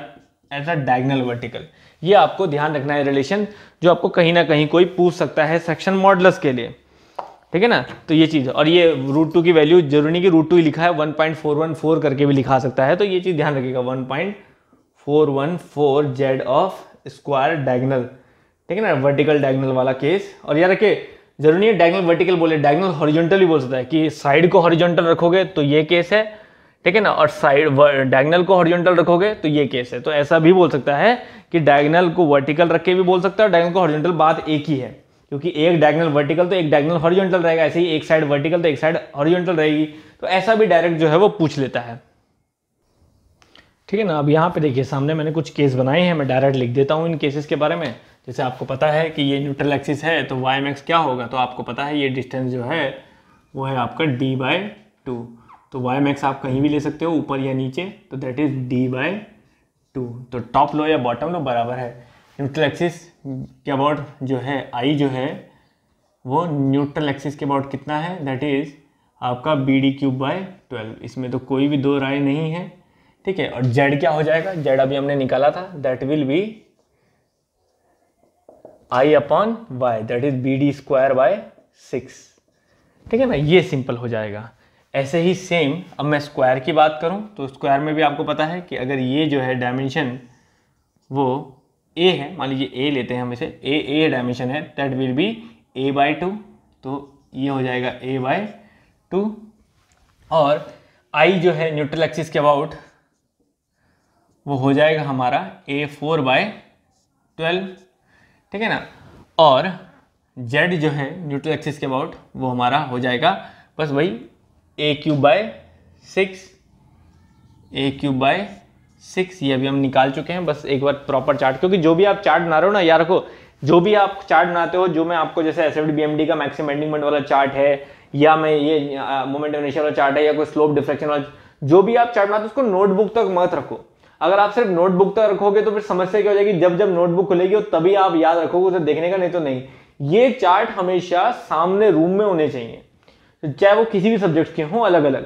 at a diagonal vertical ये आपको ध्यान रखना है रिलेशन जो आपको कहीं ना कहीं कोई पूछ सकता है सेक्शन मॉडल्स के लिए ठीक है ना तो ये चीज़ और ये रूट टू की वैल्यू जरूरी नहीं कि रूट टू ही लिखा है one point four one four करके भी लिखा सकता है तो ये चीज़ ध्यान रखिएगा one point four one four Z of square diagonal ठीक है ना वर्टिकल डायगनल वाला केस और यार रखे जरूरी नहीं है डायगनल वर्टिकल बोले डायगनल हॉरिजॉन्टल भी बोल सकता है कि साइड को हॉरिजॉन्टल रखोगे तो ये केस है ठीक है ना और साइड डायगनल को हॉरिजॉन्टल रखोगे तो ये केस है तो ऐसा भी बोल सकता है कि डायगनल को वर्टिकल रख के भी बोल सकता है डायगनल को हॉरिजॉन्टल बात एक ही है क्योंकि एक डायगनल वर्टिकल तो एक डायगनल हॉरिजॉन्टल रहेगा ऐसे ही एक साइड वर्टिकल तो एक साइड हॉरिजॉन्टल रहेगी तो ऐसा भी डायरेक्ट जो है वो पूछ लेता है ठीक है ना अब यहाँ पे देखिए सामने मैंने कुछ केस बनाए हैं मैं डायरेक्ट लिख देता हूँ इन केसेस के बारे में जैसे आपको पता है कि ये न्यूट्रल एक्सिस है तो वाई मैक्स क्या होगा तो आपको पता है ये डिस्टेंस जो है वो है आपका डी बाय टू तो वाई मैक्स आप कहीं भी ले सकते हो ऊपर या नीचे तो that is D by two तो टॉप लो या बॉटम लो बराबर है न्यूट्रल एक्सिस के अबाउट जो है आई जो है वो न्यूट्रल एक्सिस के अबाउट कितना है दैट इज़ आपका B D cube by twelve इसमें तो कोई भी दो राय नहीं है ठीक है और जेड क्या हो जाएगा जेड अभी हमने निकाला था that will be I upon Y that is B D square by six ठीक है ना ये सिंपल हो जाएगा ऐसे ही सेम अब मैं स्क्वायर की बात करूं तो स्क्वायर में भी आपको पता है कि अगर ये जो है डायमेंशन वो ए है मान लीजिए ए लेते हैं हम इसे ए ए डायमेंशन है that will be A by two तो ये हो जाएगा ए बाई टू और आई जो है न्यूट्रल एक्सिस के अबाउट वो हो जाएगा हमारा ए फोर बाय ट्वेल्व ठीक है ना और जेड जो है न्यूट्रल एक्सिस के अबाउट वो हमारा हो जाएगा बस वही A cube by six A cube by six ये अभी हम निकाल चुके हैं बस एक बार प्रॉपर चार्ट क्योंकि जो भी आप चार्ट बना रहे हो ना यार रखो जो भी आप चार्ट बनाते हो जो मैं आपको जैसे एस एफ डी का मैक्सिम एंडिंग मोमेंट वाला चार्ट है या मैं ये मोमेंट नेशन वाला चार्ट है या कोई स्लोप डिफ्रेक्शन वाला जो भी आप चार्ट बनाते हो उसको नोटबुक तक मत रखो अगर आप सिर्फ नोटबुक तक रखोगे तो फिर समस्या क्या हो जाएगी जब जब नोटबुक खुलेगी तभी आप याद रखोगे उसे देखने का नहीं तो नहीं ये चार्ट हमेशा सामने रूम में होने चाहिए तो चाहे वो किसी भी सब्जेक्ट के हों अलग अलग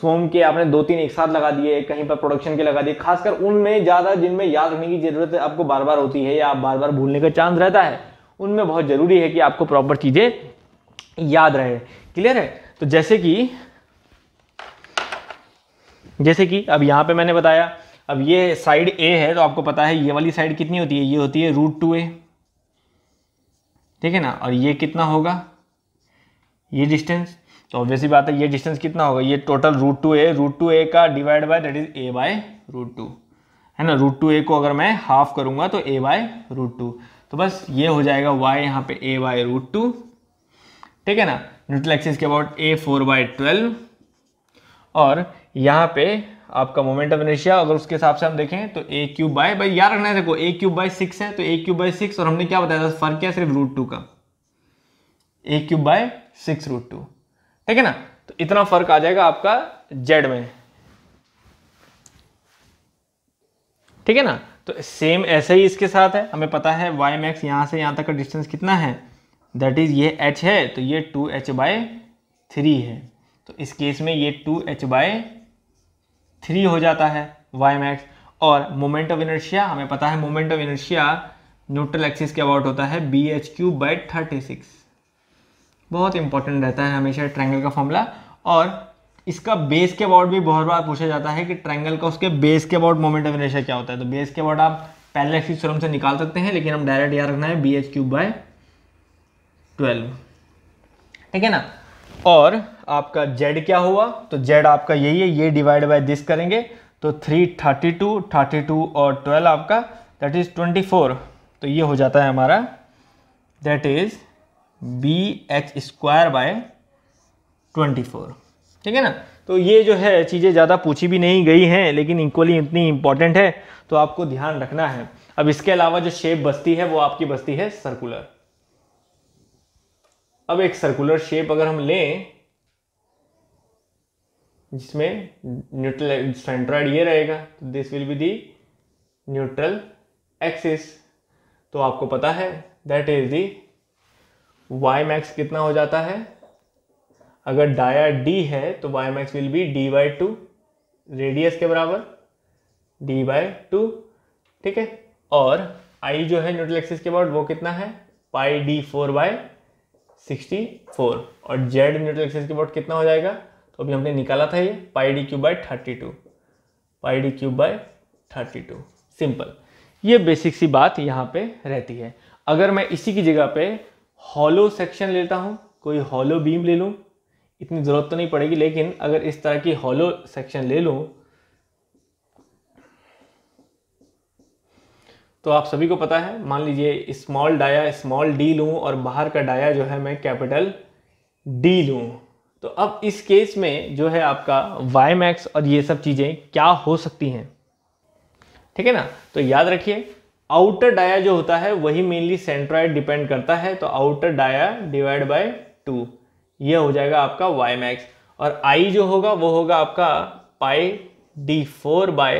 सोम के आपने दो तीन एक साथ लगा दिए कहीं पर प्रोडक्शन के लगा दिए खासकर उनमें ज़्यादा जिनमें याद रखने की ज़रूरत आपको बार बार होती है या आप बार बार भूलने का चांस रहता है उनमें बहुत ज़रूरी है कि आपको प्रॉपर चीज़ें याद रहे क्लियर है तो जैसे कि जैसे कि अब यहां पे मैंने बताया अब ये साइड ए है तो आपको पता है ये वाली साइड कितनी होती है ये होती है रूट टू ए ठीक है ना और ये कितना होगा ये डिस्टेंस तो ऑब्वियसली बात है ये डिस्टेंस कितना होगा ये total root two A root two A का divide by that is A by root two है ना रूट टू ए को अगर मैं हाफ करूंगा तो ए बाय रूट टू तो बस ये हो जाएगा वाई यहाँ पे ए बाय रूट टू ठीक है ना न्यूट्रल एक्सिस के about A four by twelve और यहाँ पे आपका मोमेंट ऑफ इनर्शिया अगर उसके हिसाब से हम देखें तो ए क्यूब बाय भाई यार रखना है देखो ए क्यूब बाई सिक्स है तो ए क्यूब बाई सिक्स और हमने क्या बताया था फर्क क्या सिर्फ रूट टू का A cube by six root two ठीक है ना तो इतना फर्क आ जाएगा आपका जेड में ठीक है ना तो सेम ऐसा ही इसके साथ है हमें पता है वाई मैक्स यहां से यहां तक का डिस्टेंस कितना है दैट इज़ ये एच है तो ये टू एच बाय थ्री है तो इस केस में ये टू एच बाय थ्री हो जाता है वाई मैक्स और मोमेंट ऑफ इनर्शिया हमें पता है moment of inertia neutral axis के अबाउट होता है B H cube by thirty six बहुत इंपॉर्टेंट रहता है हमेशा ट्रैंगल का फॉर्मूला और इसका बेस के अबाउट भी बहुत बार पूछा जाता है कि ट्रैंगल का उसके बेस के अबाउट मोमेंट ऑफ इनर्शिया क्या होता है तो बेस के अबाउट आप पहले एक्सिस थ्योरम से निकाल सकते हैं लेकिन हम डायरेक्ट याद रखना है B H cube by twelve ठीक है ना और आपका जेड क्या हुआ तो जेड आपका यही है ये डिवाइड बाय दिस करेंगे तो three thirty two thirty two और ट्वेल्व आपका दैट इज़ ट्वेंटी फोर तो ये हो जाता है हमारा that is B H square by twenty four ठीक है ना तो ये जो है चीज़ें ज़्यादा पूछी भी नहीं गई हैं लेकिन इक्वली इतनी इंपॉर्टेंट है तो आपको ध्यान रखना है अब इसके अलावा जो शेप बस्ती है वो आपकी बस्ती है सर्कुलर अब एक सर्कुलर शेप अगर हम लें जिसमें न्यूट्रल सेंट्रॉइड ये रहेगा तो this will be the neutral axis तो आपको पता है that is the Y max कितना हो जाता है अगर डाया डी है तो Y max will be D by two radius के बराबर डी बाई टू ठीक है और आई जो है न्यूट्रल एक्सिस के बाद वो कितना है पाई डी फोर बाय 64 और जेड न्यूट्रल एक्सिस के अबाउट कितना हो जाएगा तो अभी हमने निकाला था ये pi D cube by thirty two pi D cube by thirty two simple ये बेसिक सी बात यहाँ पे रहती है अगर मैं इसी की जगह पे हॉलो सेक्शन लेता हूँ कोई हॉलो बीम ले लूँ इतनी ज़रूरत तो नहीं पड़ेगी लेकिन अगर इस तरह की हॉलो सेक्शन ले लूँ तो आप सभी को पता है मान लीजिए स्मॉल डाया स्मॉल डी लूँ और बाहर का डाया जो है मैं कैपिटल डी लूँ तो अब इस केस में जो है आपका वाई मैक्स और ये सब चीज़ें क्या हो सकती हैं ठीक है ना तो याद रखिए आउटर डाया जो होता है वही मेनली सेंट्रॉइड डिपेंड करता है तो outer dia divide by two ये हो जाएगा आपका वाई मैक्स और आई जो होगा वो होगा आपका pi D four by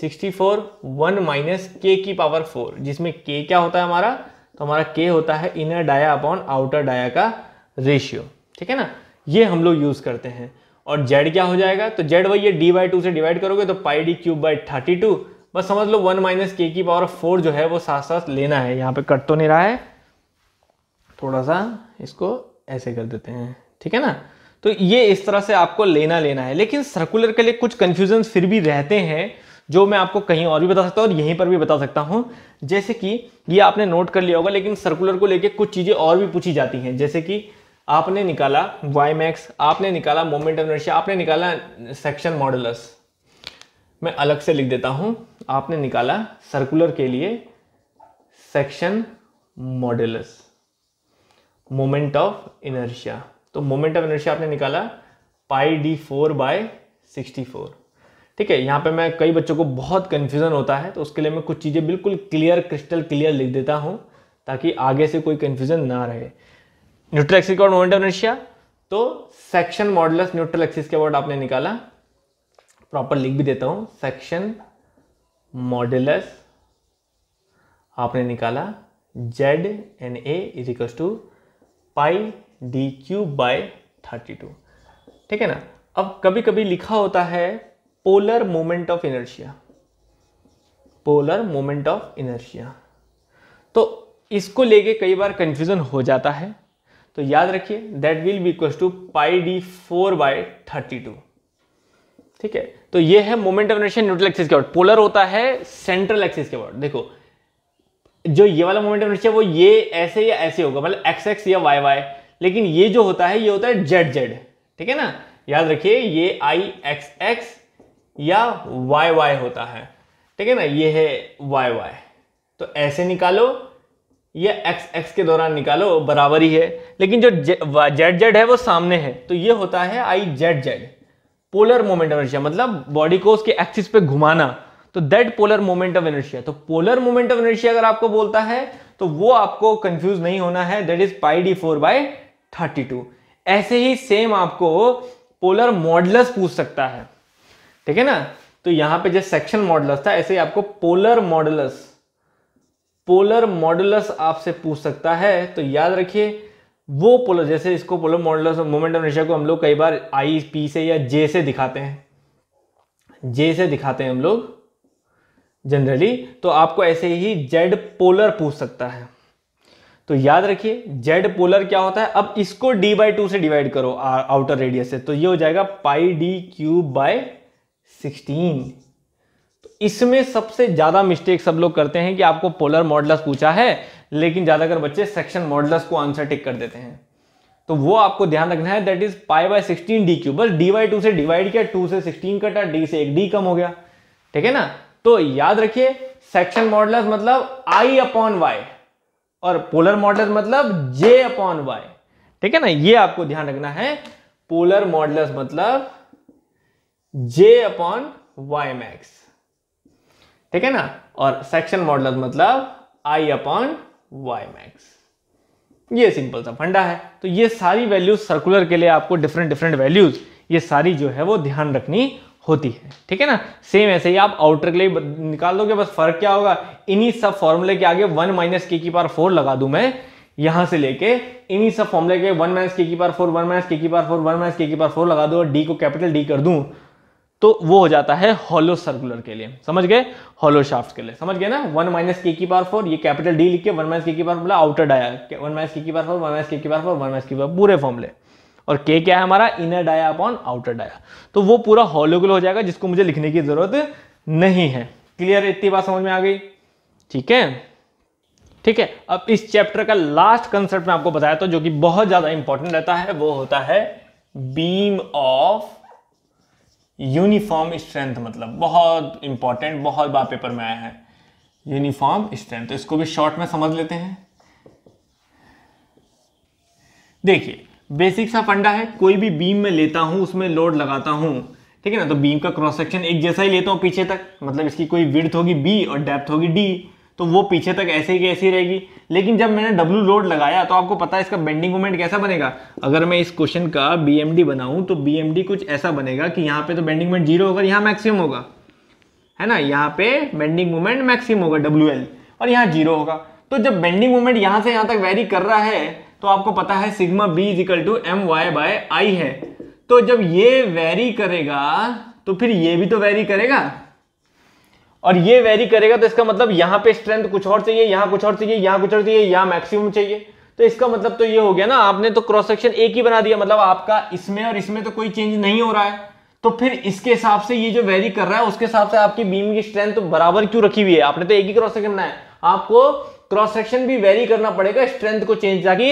sixty four one minus K की पावर फोर जिसमें के क्या होता है हमारा तो हमारा के होता है inner dia upon outer dia का रेशियो ठीक है ना ये हम लोग यूज़ करते हैं और जेड क्या हो जाएगा तो जेड वही है डी बाई टू से डिवाइड करोगे तो pi D cube by thirty two बस समझ लो वन माइनस के की पावर फोर जो है वो साथ साथ लेना है यहाँ पे कट तो नहीं रहा है थोड़ा सा इसको ऐसे कर देते हैं ठीक है ना तो ये इस तरह से आपको लेना लेना है लेकिन सर्कुलर के लिए कुछ कन्फ्यूजन फिर भी रहते हैं जो मैं आपको कहीं और भी बता सकता हूँ और यहीं पर भी बता सकता हूँ जैसे कि ये आपने नोट कर लिया होगा लेकिन सर्कुलर को लेके कुछ चीज़ें और भी पूछी जाती हैं जैसे कि आपने निकाला वाई मैक्स आपने निकाला मोमेंट ऑफ इनर्शिया आपने निकाला सेक्शन मॉडलस मैं अलग से लिख देता हूँ आपने निकाला सर्कुलर के लिए section modulus moment of inertia तो मोमेंट ऑफ इनर्शिया आपने निकाला pi D four by sixty four ठीक है यहाँ पे मैं कई बच्चों को बहुत कन्फ्यूज़न होता है तो उसके लिए मैं कुछ चीज़ें बिल्कुल क्लियर क्रिस्टल क्लियर लिख देता हूँ ताकि आगे से कोई कन्फ्यूज़न ना रहे न्यूट्रल एक्सिस का मोमेंट ऑफ इनर्शिया तो सेक्शन मॉडलस न्यूट्रल एक्सिस के वर्ड आपने निकाला प्रॉपर लिख भी देता हूँ सेक्शन मॉडलस आपने निकाला Z N A is equals to pi D cube by thirty two ठीक है ना अब कभी कभी लिखा होता है polar moment of inertia polar moment of inertia तो इसको लेके कई बार कंफ्यूजन हो जाता है तो याद रखिए that will be equal to pi D four by thirty two ठीक है तो ये है moment of inertia neutral axis के वर्ड पोलर होता है सेंट्रल एक्सिस के वर्ड देखो जो ये वाला मोमेंट ऑफ इनर्शिया वो ये ऐसे या ऐसे होगा मतलब एक्स एक्स या वाई वाई लेकिन ये जो होता है ये होता है जेड जेड ठीक है ना याद रखिए ये आई एक्स एक्स या वाई वाई होता है ठीक है ना ये है वाई वाई तो ऐसे निकालो या एक्स एक्स के दौरान निकालो बराबर ही है लेकिन जो जेड जेड है वो सामने है तो ये होता है I Z Z polar moment of inertia मतलब बॉडी को उसके एक्सिस पे घुमाना तो that polar moment of inertia तो पोलर मोमेंट ऑफ एनर्जिया अगर आपको बोलता है तो वो आपको कंफ्यूज नहीं होना है that is pi D four by thirty two ऐसे ही सेम आपको पोलर मॉडलस पूछ सकता है ठीक है ना तो यहां पे जो सेक्शन मॉडलस था ऐसे ही आपको पोलर मॉडलस पोलर मॉडलस आपसे पूछ सकता है तो याद रखिए वो पोलर जैसे इसको polar modulus moment of nature को हम लोग कई बार आई पी से या जे से दिखाते हैं जे से दिखाते हैं हम लोग जनरली तो आपको ऐसे ही जेड पोलर पूछ सकता है तो याद रखिए जेड पोलर क्या होता है अब इसको डी बाई टू से डिवाइड करो आउटर रेडियस से तो ये हो जाएगा pi D cube by sixteen तो इसमें सबसे ज़्यादा मिस्टेक सब लोग करते हैं कि आपको पोलर मॉडल पूछा है लेकिन ज़्यादातर बच्चे सेक्शन मॉडल को आंसर टिक कर देते हैं तो वो आपको ध्यान रखना है that is pi by sixteen D cube बस डी बाई टू से डिवाइड किया टू से सिक्सटीन कटा डी से एक डी कम हो गया ठीक है ना तो याद रखिए सेक्शन मॉडल मतलब आई अपॉन वाई और पोलर मॉडल मतलब जे अपॉन वाई ठीक है ना ये आपको ध्यान रखना है पोलर मॉडल मतलब जे अपॉन वाई मैक्स ठीक है ना और सेक्शन मॉडल मतलब आई अपॉन वाई मैक्स ये सिंपल सा फंडा है तो ये सारी वैल्यूज सर्कुलर के लिए आपको डिफरेंट डिफरेंट वैल्यूज ये सारी जो है वो ध्यान रखनी होती है ठीक है ना सेम ऐसे ही आप आउटर के लिए निकाल दोगे बस फर्क क्या होगा इन्हीं सब फॉर्मूले के आगे वन माइनस के की पार फोर लगा दू मैं यहां से लेके इन्हीं सब फॉर्मूले के वन माइनस के की पार फोर वन माइनस के की पार फोर वन माइनस के की पार फोर लगा दू और डी को कैपिटल डी कर दू तो वो हो जाता है हॉलो सर्कुलर के लिए समझ गए हॉलो शाफ्ट के लिए समझ गए ना वन माइनस के की पार फोर ये कैपिटल डी लिख के वन माइनस के की पार मतलब outer dia one minus K की पार फोर वन माइनस के की पार फोर वन माइनस की पार पूरे फॉर्मूले और के क्या है हमारा inner dia upon outer dia तो वो पूरा हॉलोगुल हो जाएगा जिसको मुझे लिखने की जरूरत नहीं है क्लियर इतनी बात समझ में आ गई ठीक है ठीक है अब इस चैप्टर का लास्ट कंसेप्ट में आपको बताया था जो कि बहुत ज्यादा इंपॉर्टेंट रहता है वो होता है बीम ऑफ यूनिफॉर्म स्ट्रेंथ मतलब बहुत इंपॉर्टेंट बहुत बार पेपर में आया है यूनिफॉर्म स्ट्रेंथ तो इसको भी शॉर्ट में समझ लेते हैं देखिए बेसिक सा फंडा है कोई भी बीम में लेता हूं उसमें लोड लगाता हूं ठीक है ना तो बीम का क्रॉस सेक्शन एक जैसा ही लेता हूं पीछे तक मतलब इसकी कोई विर्थ होगी बी और डेप्थ होगी डी तो वो पीछे तक ऐसे ही कैसी रहेगी लेकिन जब मैंने डब्ल्यू लोड लगाया तो आपको पता है इसका बेंडिंग मोमेंट कैसा बनेगा अगर मैं इस क्वेश्चन का बी एम डी बनाऊँ तो बी एम डी कुछ ऐसा बनेगा कि यहाँ पे तो बेंडिंग मोमेंट जीरो होगा यहाँ मैक्सिमम होगा है ना यहाँ पे बेंडिंग मोमेंट मैक्सिमम होगा डब्ल्यू एल और यहाँ जीरो होगा तो जब बेंडिंग मोमेंट यहाँ से यहाँ तक वेरी कर रहा है तो आपको पता है sigma B is equal to M Y by I है तो जब ये वेरी करेगा तो फिर ये भी तो वेरी करेगा और ये वेरी करेगा तो इसका मतलब यहां पे स्ट्रेंथ कुछ और चाहिए यहाँ कुछ और चाहिए यहाँ कुछ और चाहिए यहाँ मैक्सिमम चाहिए तो इसका मतलब तो ये हो गया ना आपने तो क्रॉस सेक्शन एक ही बना दिया मतलब आपका इसमें और इसमें तो कोई चेंज नहीं हो रहा है तो फिर इसके हिसाब से ये जो वेरी कर रहा है उसके हिसाब से आपकी बीम की स्ट्रेंथ तो बराबर क्यों रखी हुई है आपने तो एक ही क्रॉस सेक्शन बनाया है आपको क्रॉस सेक्शन भी वेरी करना पड़ेगा स्ट्रेंथ को चेंज ताकि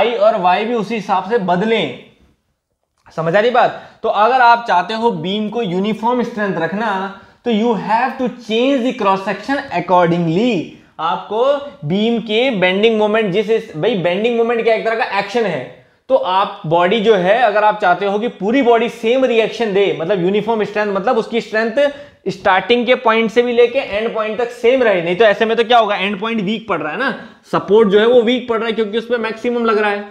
आई और वाई भी उसी हिसाब से बदले समझ आ रही बात तो अगर आप चाहते हो बीम को यूनिफॉर्म स्ट्रेंथ रखना तो you have to change the cross section accordingly आपको बीम के बेंडिंग मोमेंट जिस भाई बेंडिंग मोमेंट क्या एक तरह का एक्शन है तो आप बॉडी जो है अगर आप चाहते हो कि पूरी बॉडी सेम रिएक्शन दे मतलब यूनिफॉर्म स्ट्रेंथ मतलब उसकी स्ट्रेंथ स्टार्टिंग के पॉइंट से भी लेके एंड पॉइंट तक सेम रहे नहीं तो ऐसे में तो क्या होगा एंड पॉइंट वीक पड़ रहा है ना सपोर्ट जो है वो वीक पड़ रहा है क्योंकि उस पर मैक्सिमम लग रहा है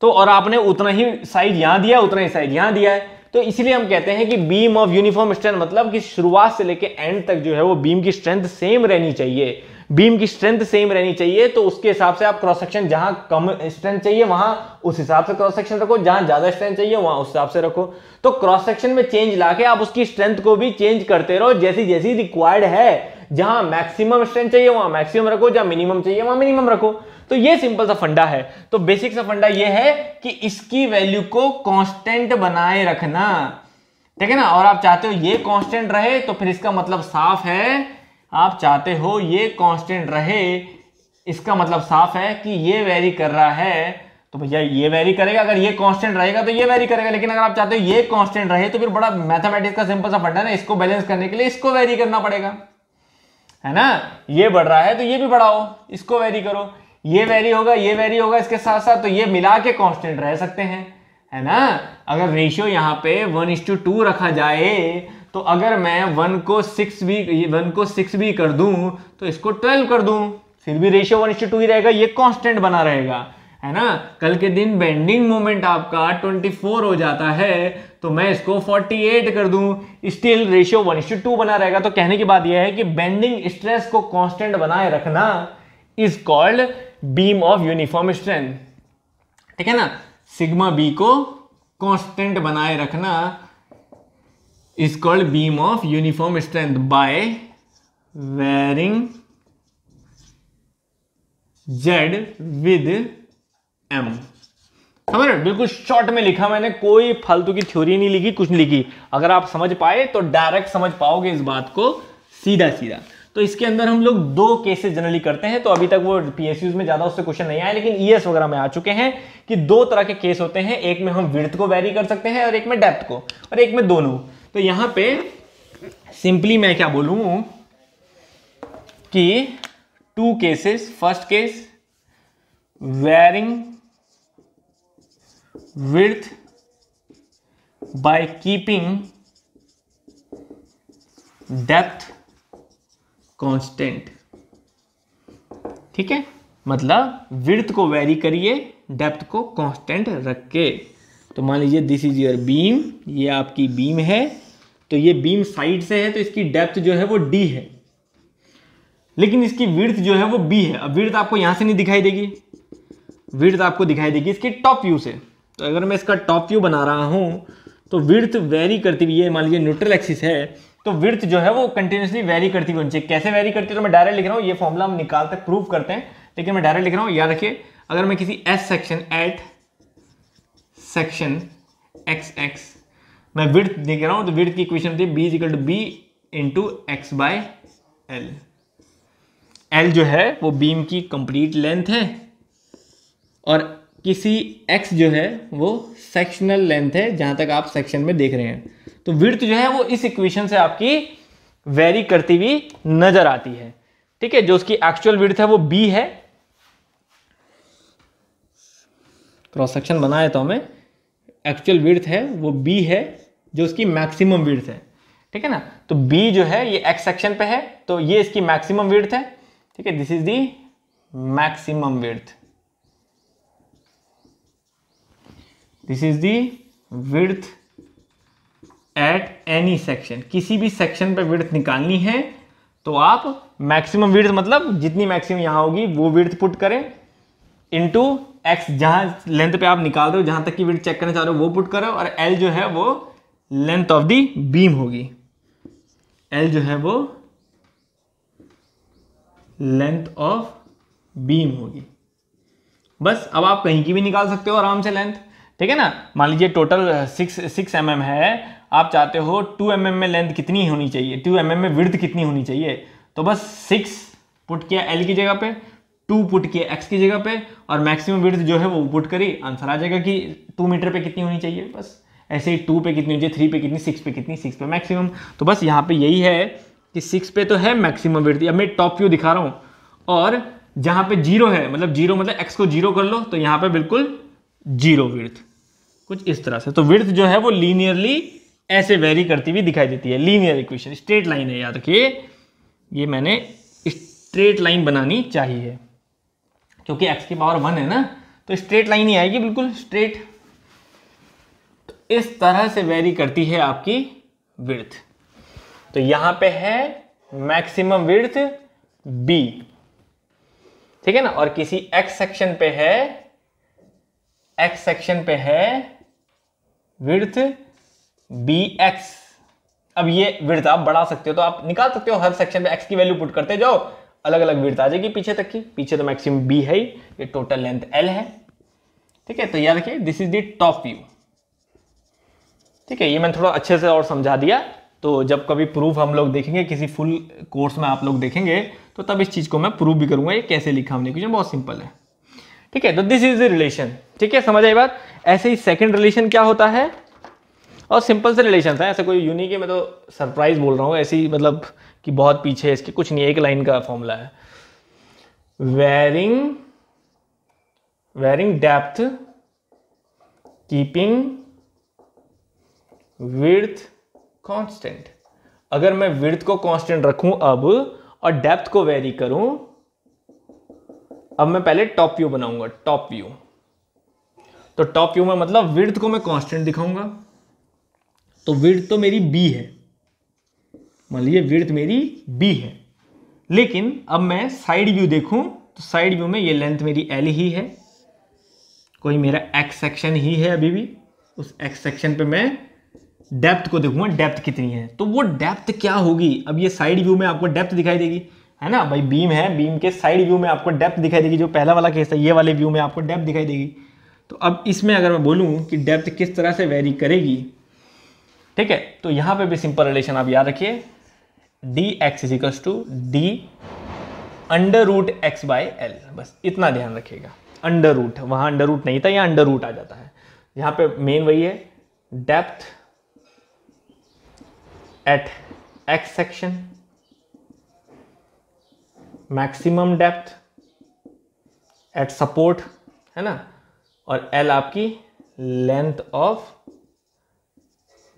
तो और आपने उतना ही साइज यहां दिया उतना ही साइज यहां दिया है तो इसलिए हम कहते हैं कि बीम ऑफ यूनिफॉर्म स्ट्रेंथ मतलब कि शुरुआत से लेकर एंड तक जो है वो बीम की स्ट्रेंथ सेम रहनी चाहिए बीम की स्ट्रेंथ सेम रहनी चाहिए तो उसके हिसाब से आप क्रॉस सेक्शन जहां कम स्ट्रेंथ चाहिए वहां उस हिसाब से क्रॉस सेक्शन रखो जहां ज्यादा स्ट्रेंथ चाहिए वहां उस हिसाब से रखो तो क्रॉस सेक्शन में चेंज लाके आप उसकी स्ट्रेंथ को भी चेंज करते रहो जैसी जैसी रिक्वायर्ड है जहां मैक्सिमम स्ट्रेंथ चाहिए वहां मैक्सिमम रखो जहां मिनिमम चाहिए वहां मिनिमम रखो तो ये सिंपल सा फंडा है तो बेसिक सा फंडा ये है कि इसकी वैल्यू को कांस्टेंट बनाए रखना ठीक है ना और आप चाहते हो ये कांस्टेंट रहे तो फिर इसका मतलब साफ है आप चाहते हो ये कांस्टेंट रहे इसका मतलब साफ है कि ये वेरी कर रहा है तो भैया ये वेरी करेगा अगर ये कांस्टेंट रहेगा तो ये वेरी करेगा लेकिन अगर आप चाहते हो ये कांस्टेंट रहे तो फिर बड़ा मैथमेटिक्स का सिंपल सा फंडा है ना इसको बैलेंस करने के लिए इसको वेरी करना पड़ेगा है ना ये बढ़ रहा है तो ये भी बढ़ाओ इसको वेरी करो ये वेरी होगा ये वेरी होगा इसके साथ साथ तो ये मिला के कॉन्स्टेंट रह सकते हैं है ना अगर रेशियो यहाँ पे वन इंस टू टू रखा जाए तो अगर मैं वन को सिक्स भी वन को सिक्स भी कर दूं तो इसको ट्वेल्व कर दूं फिर भी रेशियो वन इंस टू ही रहेगा ये कांस्टेंट बना रहेगा है ना कल के दिन बेंडिंग मोमेंट आपका ट्वेंटी फोर हो जाता है तो मैं इसको फोर्टी एट कर दूं still ratio one is two बना रहेगा तो कहने की बात यह है कि बेंडिंग स्ट्रेस को कॉन्स्टेंट बनाए रखना is called beam of uniform strength ठीक है ना सिग्मा बी को कांस्टेंट बनाए रखना is called beam of uniform strength by varying Z with M समझ बिल्कुल शॉर्ट में लिखा मैंने कोई फालतू की थ्योरी नहीं लिखी कुछ नहीं लिखी अगर आप समझ पाए तो डायरेक्ट समझ पाओगे इस बात को सीधा सीधा तो इसके अंदर हम लोग दो केसेस जनरली करते हैं तो अभी तक वो पीएसयूज में ज्यादा उससे क्वेश्चन नहीं आया लेकिन ईएस e वगैरह में आ चुके हैं कि दो तरह के केस होते हैं एक में हम विर्थ को वेरी कर सकते हैं और एक में डेप्थ को और एक में दोनों तो यहां पे सिंपली मैं क्या बोलू कि two cases first case varying width by keeping depth constant ठीक है मतलब विर्थ को वेरी करिए डेप्थ को कांस्टेंट रख के तो मान लीजिए दिस इज योर बीम ये आपकी बीम है तो ये बीम साइड से है तो इसकी डेप्थ जो है वो डी है लेकिन इसकी विर्थ जो है वो बी है अब विर्थ आपको यहां से नहीं दिखाई देगी विर्थ आपको दिखाई देगी इसके टॉप व्यू से तो अगर मैं इसका टॉप व्यू बना रहा हूं तो विर्थ वेरी करती हुई ये मान लीजिए न्यूट्रल एक्सिस है तो विर्थ जो है वो कंटिन्यूसली वेरी करती हुई होनी चाहिए कैसे वेरी करती है तो मैं डायरेक्ट लिख रहा हूँ ये फॉर्मुला हम निकालते प्रूव करते हैं लेकिन मैं डायरेक्ट लिख रहा हूँ याद रखिए अगर मैं किसी S section at section X X मैं विर्थ देख रहा हूँ तो विर्थ की इक्वेशन थी B is equal to B into X by L L जो है वो बीम की कंप्लीट लेंथ है और किसी एक्स जो है वो सेक्शनल लेंथ है जहाँ तक आप सेक्शन में देख रहे हैं तो विर्थ जो है वो इस इक्वेशन से आपकी वेरी करती हुई नजर आती है ठीक है जो उसकी एक्चुअल विर्थ है वो बी है क्रॉस सेक्शन बना देता हमें मैं एक्चुअल विर्थ है वो बी है जो उसकी मैक्सिमम विर्थ है ठीक है ना तो बी जो है ये एक्स सेक्शन पे है तो ये इसकी मैक्सिमम विर्थ है ठीक है this is the maximum width this is the width at any section किसी भी सेक्शन पे विर्थ निकालनी है तो आप मैक्सिमम विर्थ मतलब जितनी मैक्सिमम यहां होगी वो विर्थ पुट करें इंटू एक्स जहां लेंथ पे आप निकाल रहे हो जहां तक की विर्थ चेक करना चाह रहे हो वो पुट करो और एल जो है वो लेंथ ऑफ दी बीम होगी एल जो है वो लेंथ ऑफ बीम होगी बस अब आप कहीं की भी निकाल सकते हो आराम से लेंथ ठीक है ना मान लीजिए total six six M M है आप चाहते हो टू एम mm में लेंथ कितनी होनी चाहिए टू एम mm में विर्थ कितनी होनी चाहिए तो बस सिक्स पुट किया एल की जगह पे टू पुट किया एक्स की जगह पे और मैक्सिमम विर्थ जो है वो पुट करी आंसर आ जाएगा कि टू मीटर पे कितनी होनी चाहिए बस ऐसे ही टू पे कितनी होनी चाहिए थ्री पे कितनी सिक्स पे कितनी सिक्स पे मैक्सिमम तो बस यहाँ पे यही है कि सिक्स पे तो है मैक्सिमम विर्थ अब मैं टॉप व्यू दिखा रहा हूँ और जहाँ पे जीरो है मतलब जीरो मतलब एक्स को जीरो कर लो तो यहाँ पे बिल्कुल जीरो विर्थ कुछ इस तरह से तो विर्थ जो है वो लीनियरली ऐसे वेरी करती हुई दिखाई देती है लीनियर इक्वेशन स्ट्रेट लाइन है याद रखिए ये मैंने स्ट्रेट लाइन बनानी चाहिए क्योंकि एक्स की पावर वन है ना तो स्ट्रेट लाइन ही आएगी बिल्कुल स्ट्रेट तो इस तरह से वेरी करती है आपकी विर्थ तो यहां पे है मैक्सिमम विर्थ बी ठीक है ना और किसी एक्स सेक्शन पे है एक्स सेक्शन पे है विर्थ बी एक्स अब ये वृद्ध आप बढ़ा सकते हो तो आप निकाल सकते हो हर सेक्शन में एक्स की वैल्यू पुट करते जाओ अलग अलग वृद्ध आ जाएगी पीछे तक की पीछे तो मैक्सिम बी है ही ये टोटल लेंथ एल है ठीक है तो याद रखिए दिस इज दॉप व्यू ठीक है ये मैंने थोड़ा अच्छे से और समझा दिया तो जब कभी प्रूफ हम लोग देखेंगे किसी फुल कोर्स में आप लोग देखेंगे तो तब इस चीज़ को मैं प्रूफ भी करूंगा ये कैसे लिखा हमने क्वेश्चन बहुत सिंपल है ठीक है तो दिस इज द रिलेशन ठीक है समझ आई बात ऐसे ही सेकंड रिलेशन क्या होता है और सिंपल से रिलेशन है ऐसा कोई यूनिक है मैं तो सरप्राइज बोल रहा हूँ ऐसी मतलब कि बहुत पीछे इसके कुछ नहीं एक लाइन का फॉर्मूला है varying varying depth keeping width constant अगर मैं विर्थ को कांस्टेंट रखूं अब और डेप्थ को वेरी करूं अब मैं पहले टॉप व्यू बनाऊंगा टॉप व्यू तो टॉप व्यू में मतलब विर्थ को मैं कांस्टेंट दिखाऊंगा तो विर्थ तो मेरी बी है मान लीजिए विर्थ मेरी बी है लेकिन अब मैं साइड व्यू देखूं तो साइड व्यू में ये लेंथ मेरी एल ही है कोई मेरा एक्स सेक्शन ही है अभी भी उस एक्स सेक्शन पे मैं डेप्थ को देखूंगा डेप्थ कितनी है तो वो डेप्थ क्या होगी अब ये साइड व्यू में आपको डेप्थ दिखाई देगी है ना भाई बीम है बीम के साइड व्यू में आपको डेप्थ दिखाई देगी जो पहला वाला केस है ये वाले व्यू में आपको डेप्थ दिखाई देगी तो अब इसमें अगर मैं बोलूँ कि डेप्थ किस तरह से वेरी करेगी ठीक है तो यहां पे भी सिंपल रिलेशन आप याद रखिए D X is two D under root X by L बस इतना ध्यान रखिएगा अंडर रूट वहां अंडर रूट नहीं था यहां अंडर रूट आ जाता है यहां पे मेन वही है depth at X section maximum depth at support है ना और एल आपकी लेंथ ऑफ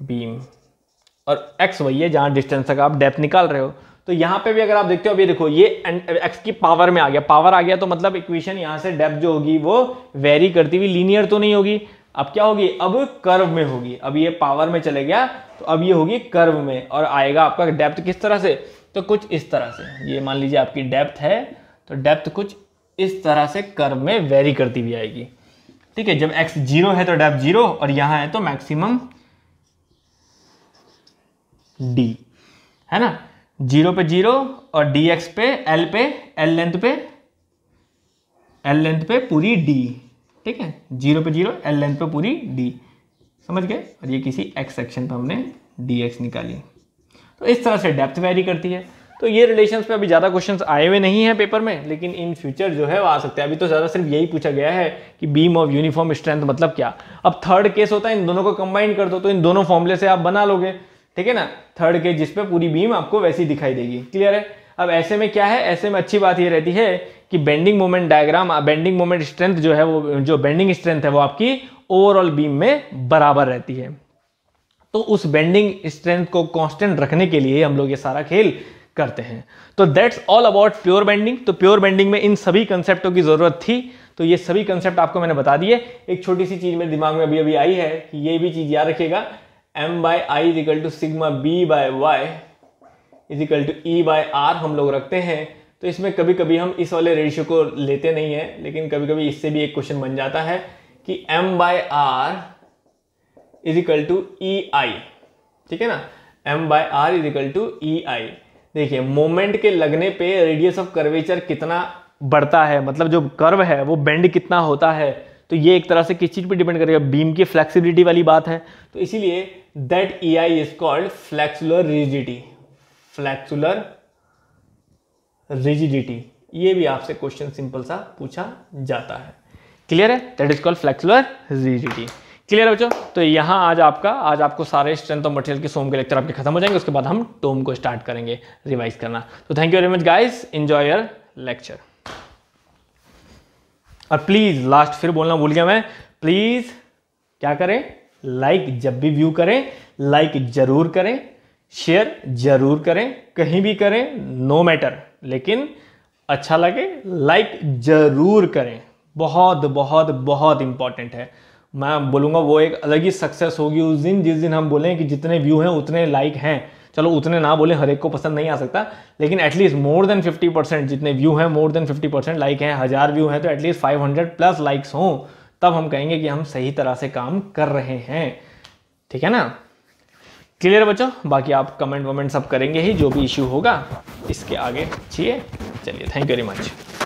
बीम और एक्स वही है जहाँ डिस्टेंस तक आप डेप्थ निकाल रहे हो तो यहाँ पे भी अगर आप देखते हो अभी देखो ये एक्स की पावर में आ गया पावर आ गया तो मतलब इक्वेशन यहाँ से डेप्थ जो होगी वो वेरी करती हुई लीनियर तो नहीं होगी अब क्या होगी अब कर्व में होगी अब ये पावर में चले गया तो अब ये होगी कर्व में और आएगा आपका डेप्थ किस तरह से तो कुछ इस तरह से ये मान लीजिए आपकी डेप्थ है तो डेप्थ कुछ इस तरह से कर्व में वेरी करती हुई आएगी ठीक है जब एक्स जीरो है तो डेप्थ जीरो और यहाँ है तो मैक्सिमम डी है ना जीरो पे जीरो और डी एक्स पे एल पे एल लेंथ पे एल लेंथ पे पूरी डी ठीक है जीरो पे जीरो एल लेंथ पे पूरी डी समझ गए और ये किसी एक्स सेक्शन पे हमने डी एक्स निकाली तो इस तरह से डेप्थ वेरी करती है तो ये रिलेशंस पे अभी ज़्यादा क्वेश्चंस आए हुए नहीं हैं पेपर में लेकिन इन फ्यूचर जो है वो आ सकते हैं अभी तो ज़्यादा सिर्फ यही पूछा गया है कि बीम ऑफ यूनिफॉर्म स्ट्रेंथ मतलब क्या अब थर्ड केस होता है इन दोनों को कंबाइन कर दो तो इन दोनों फॉर्मूले से आप बना लोगे ठीक है ना थर्ड के जिसपे पूरी बीम आपको वैसी दिखाई देगी क्लियर है अब ऐसे में क्या है ऐसे में अच्छी बात ये रहती है कि bending moment diagram bending moment strength जो है वो जो बेंडिंग स्ट्रेंथ है वो आपकी ओवरऑल बीम में बराबर रहती है तो उस बेंडिंग स्ट्रेंथ को कांस्टेंट रखने के लिए हम लोग ये सारा खेल करते हैं तो that's all about pure bending तो प्योर बेंडिंग में इन सभी कंसेप्टों की ज़रूरत थी तो ये सभी कंसेप्ट आपको मैंने बता दिए एक छोटी सी चीज़ मेरे दिमाग में अभी अभी आई है कि ये भी चीज़ याद रखिएगा M by I is equal to sigma B by Y is equal to E by R हम लोग रखते हैं तो इसमें कभी कभी हम इस वाले रेशियो को लेते नहीं हैं लेकिन कभी कभी इससे भी एक क्वेश्चन बन जाता है कि M by R is equal to E I ठीक है ना M by R is equal to E I देखिए मोमेंट के लगने पे रेडियस ऑफ कर्वेचर कितना बढ़ता है मतलब जो कर्व है वो बेंड कितना होता है तो ये एक तरह से किस चीज़ पे डिपेंड करेगा बीम की फ्लेक्सिबिलिटी वाली बात है तो इसीलिए that E I is called flexural rigidity flexural rigidity ये भी आपसे क्वेश्चन सिंपल सा पूछा जाता है क्लियर है that is called flexural rigidity clear है बच्चों तो यहाँ आज आपका आज आपको सारे स्ट्रेंथ और मटेरियल के सोम के लेक्चर आपके खत्म हो जाएंगे उसके बाद हम टोम को स्टार्ट करेंगे रिवाइज करना तो thank you very much guys enjoy your lecture और प्लीज़ लास्ट फिर बोलना भूल गया मैं प्लीज़ क्या करें लाइक जब भी व्यू करें लाइक जरूर करें शेयर जरूर करें कहीं भी करें नो मैटर लेकिन अच्छा लगे लाइक जरूर करें बहुत बहुत बहुत इंपॉर्टेंट है मैं बोलूँगा वो एक अलग ही सक्सेस होगी उस दिन जिस दिन हम बोलें कि जितने व्यू हैं उतने लाइक हैं चलो उतने ना बोले हर एक को पसंद नहीं आ सकता लेकिन at least more than fifty percent जितने व्यू हैं more than fifty percent like हैं हज़ार व्यू हैं तो at least five hundred plus likes हों तब हम कहेंगे कि हम सही तरह से काम कर रहे हैं ठीक है ना क्लियर बच्चों बाकी आप कमेंट वमेंट सब करेंगे ही जो भी इश्यू होगा इसके आगे चाहिए चलिए थैंक यू वेरी मच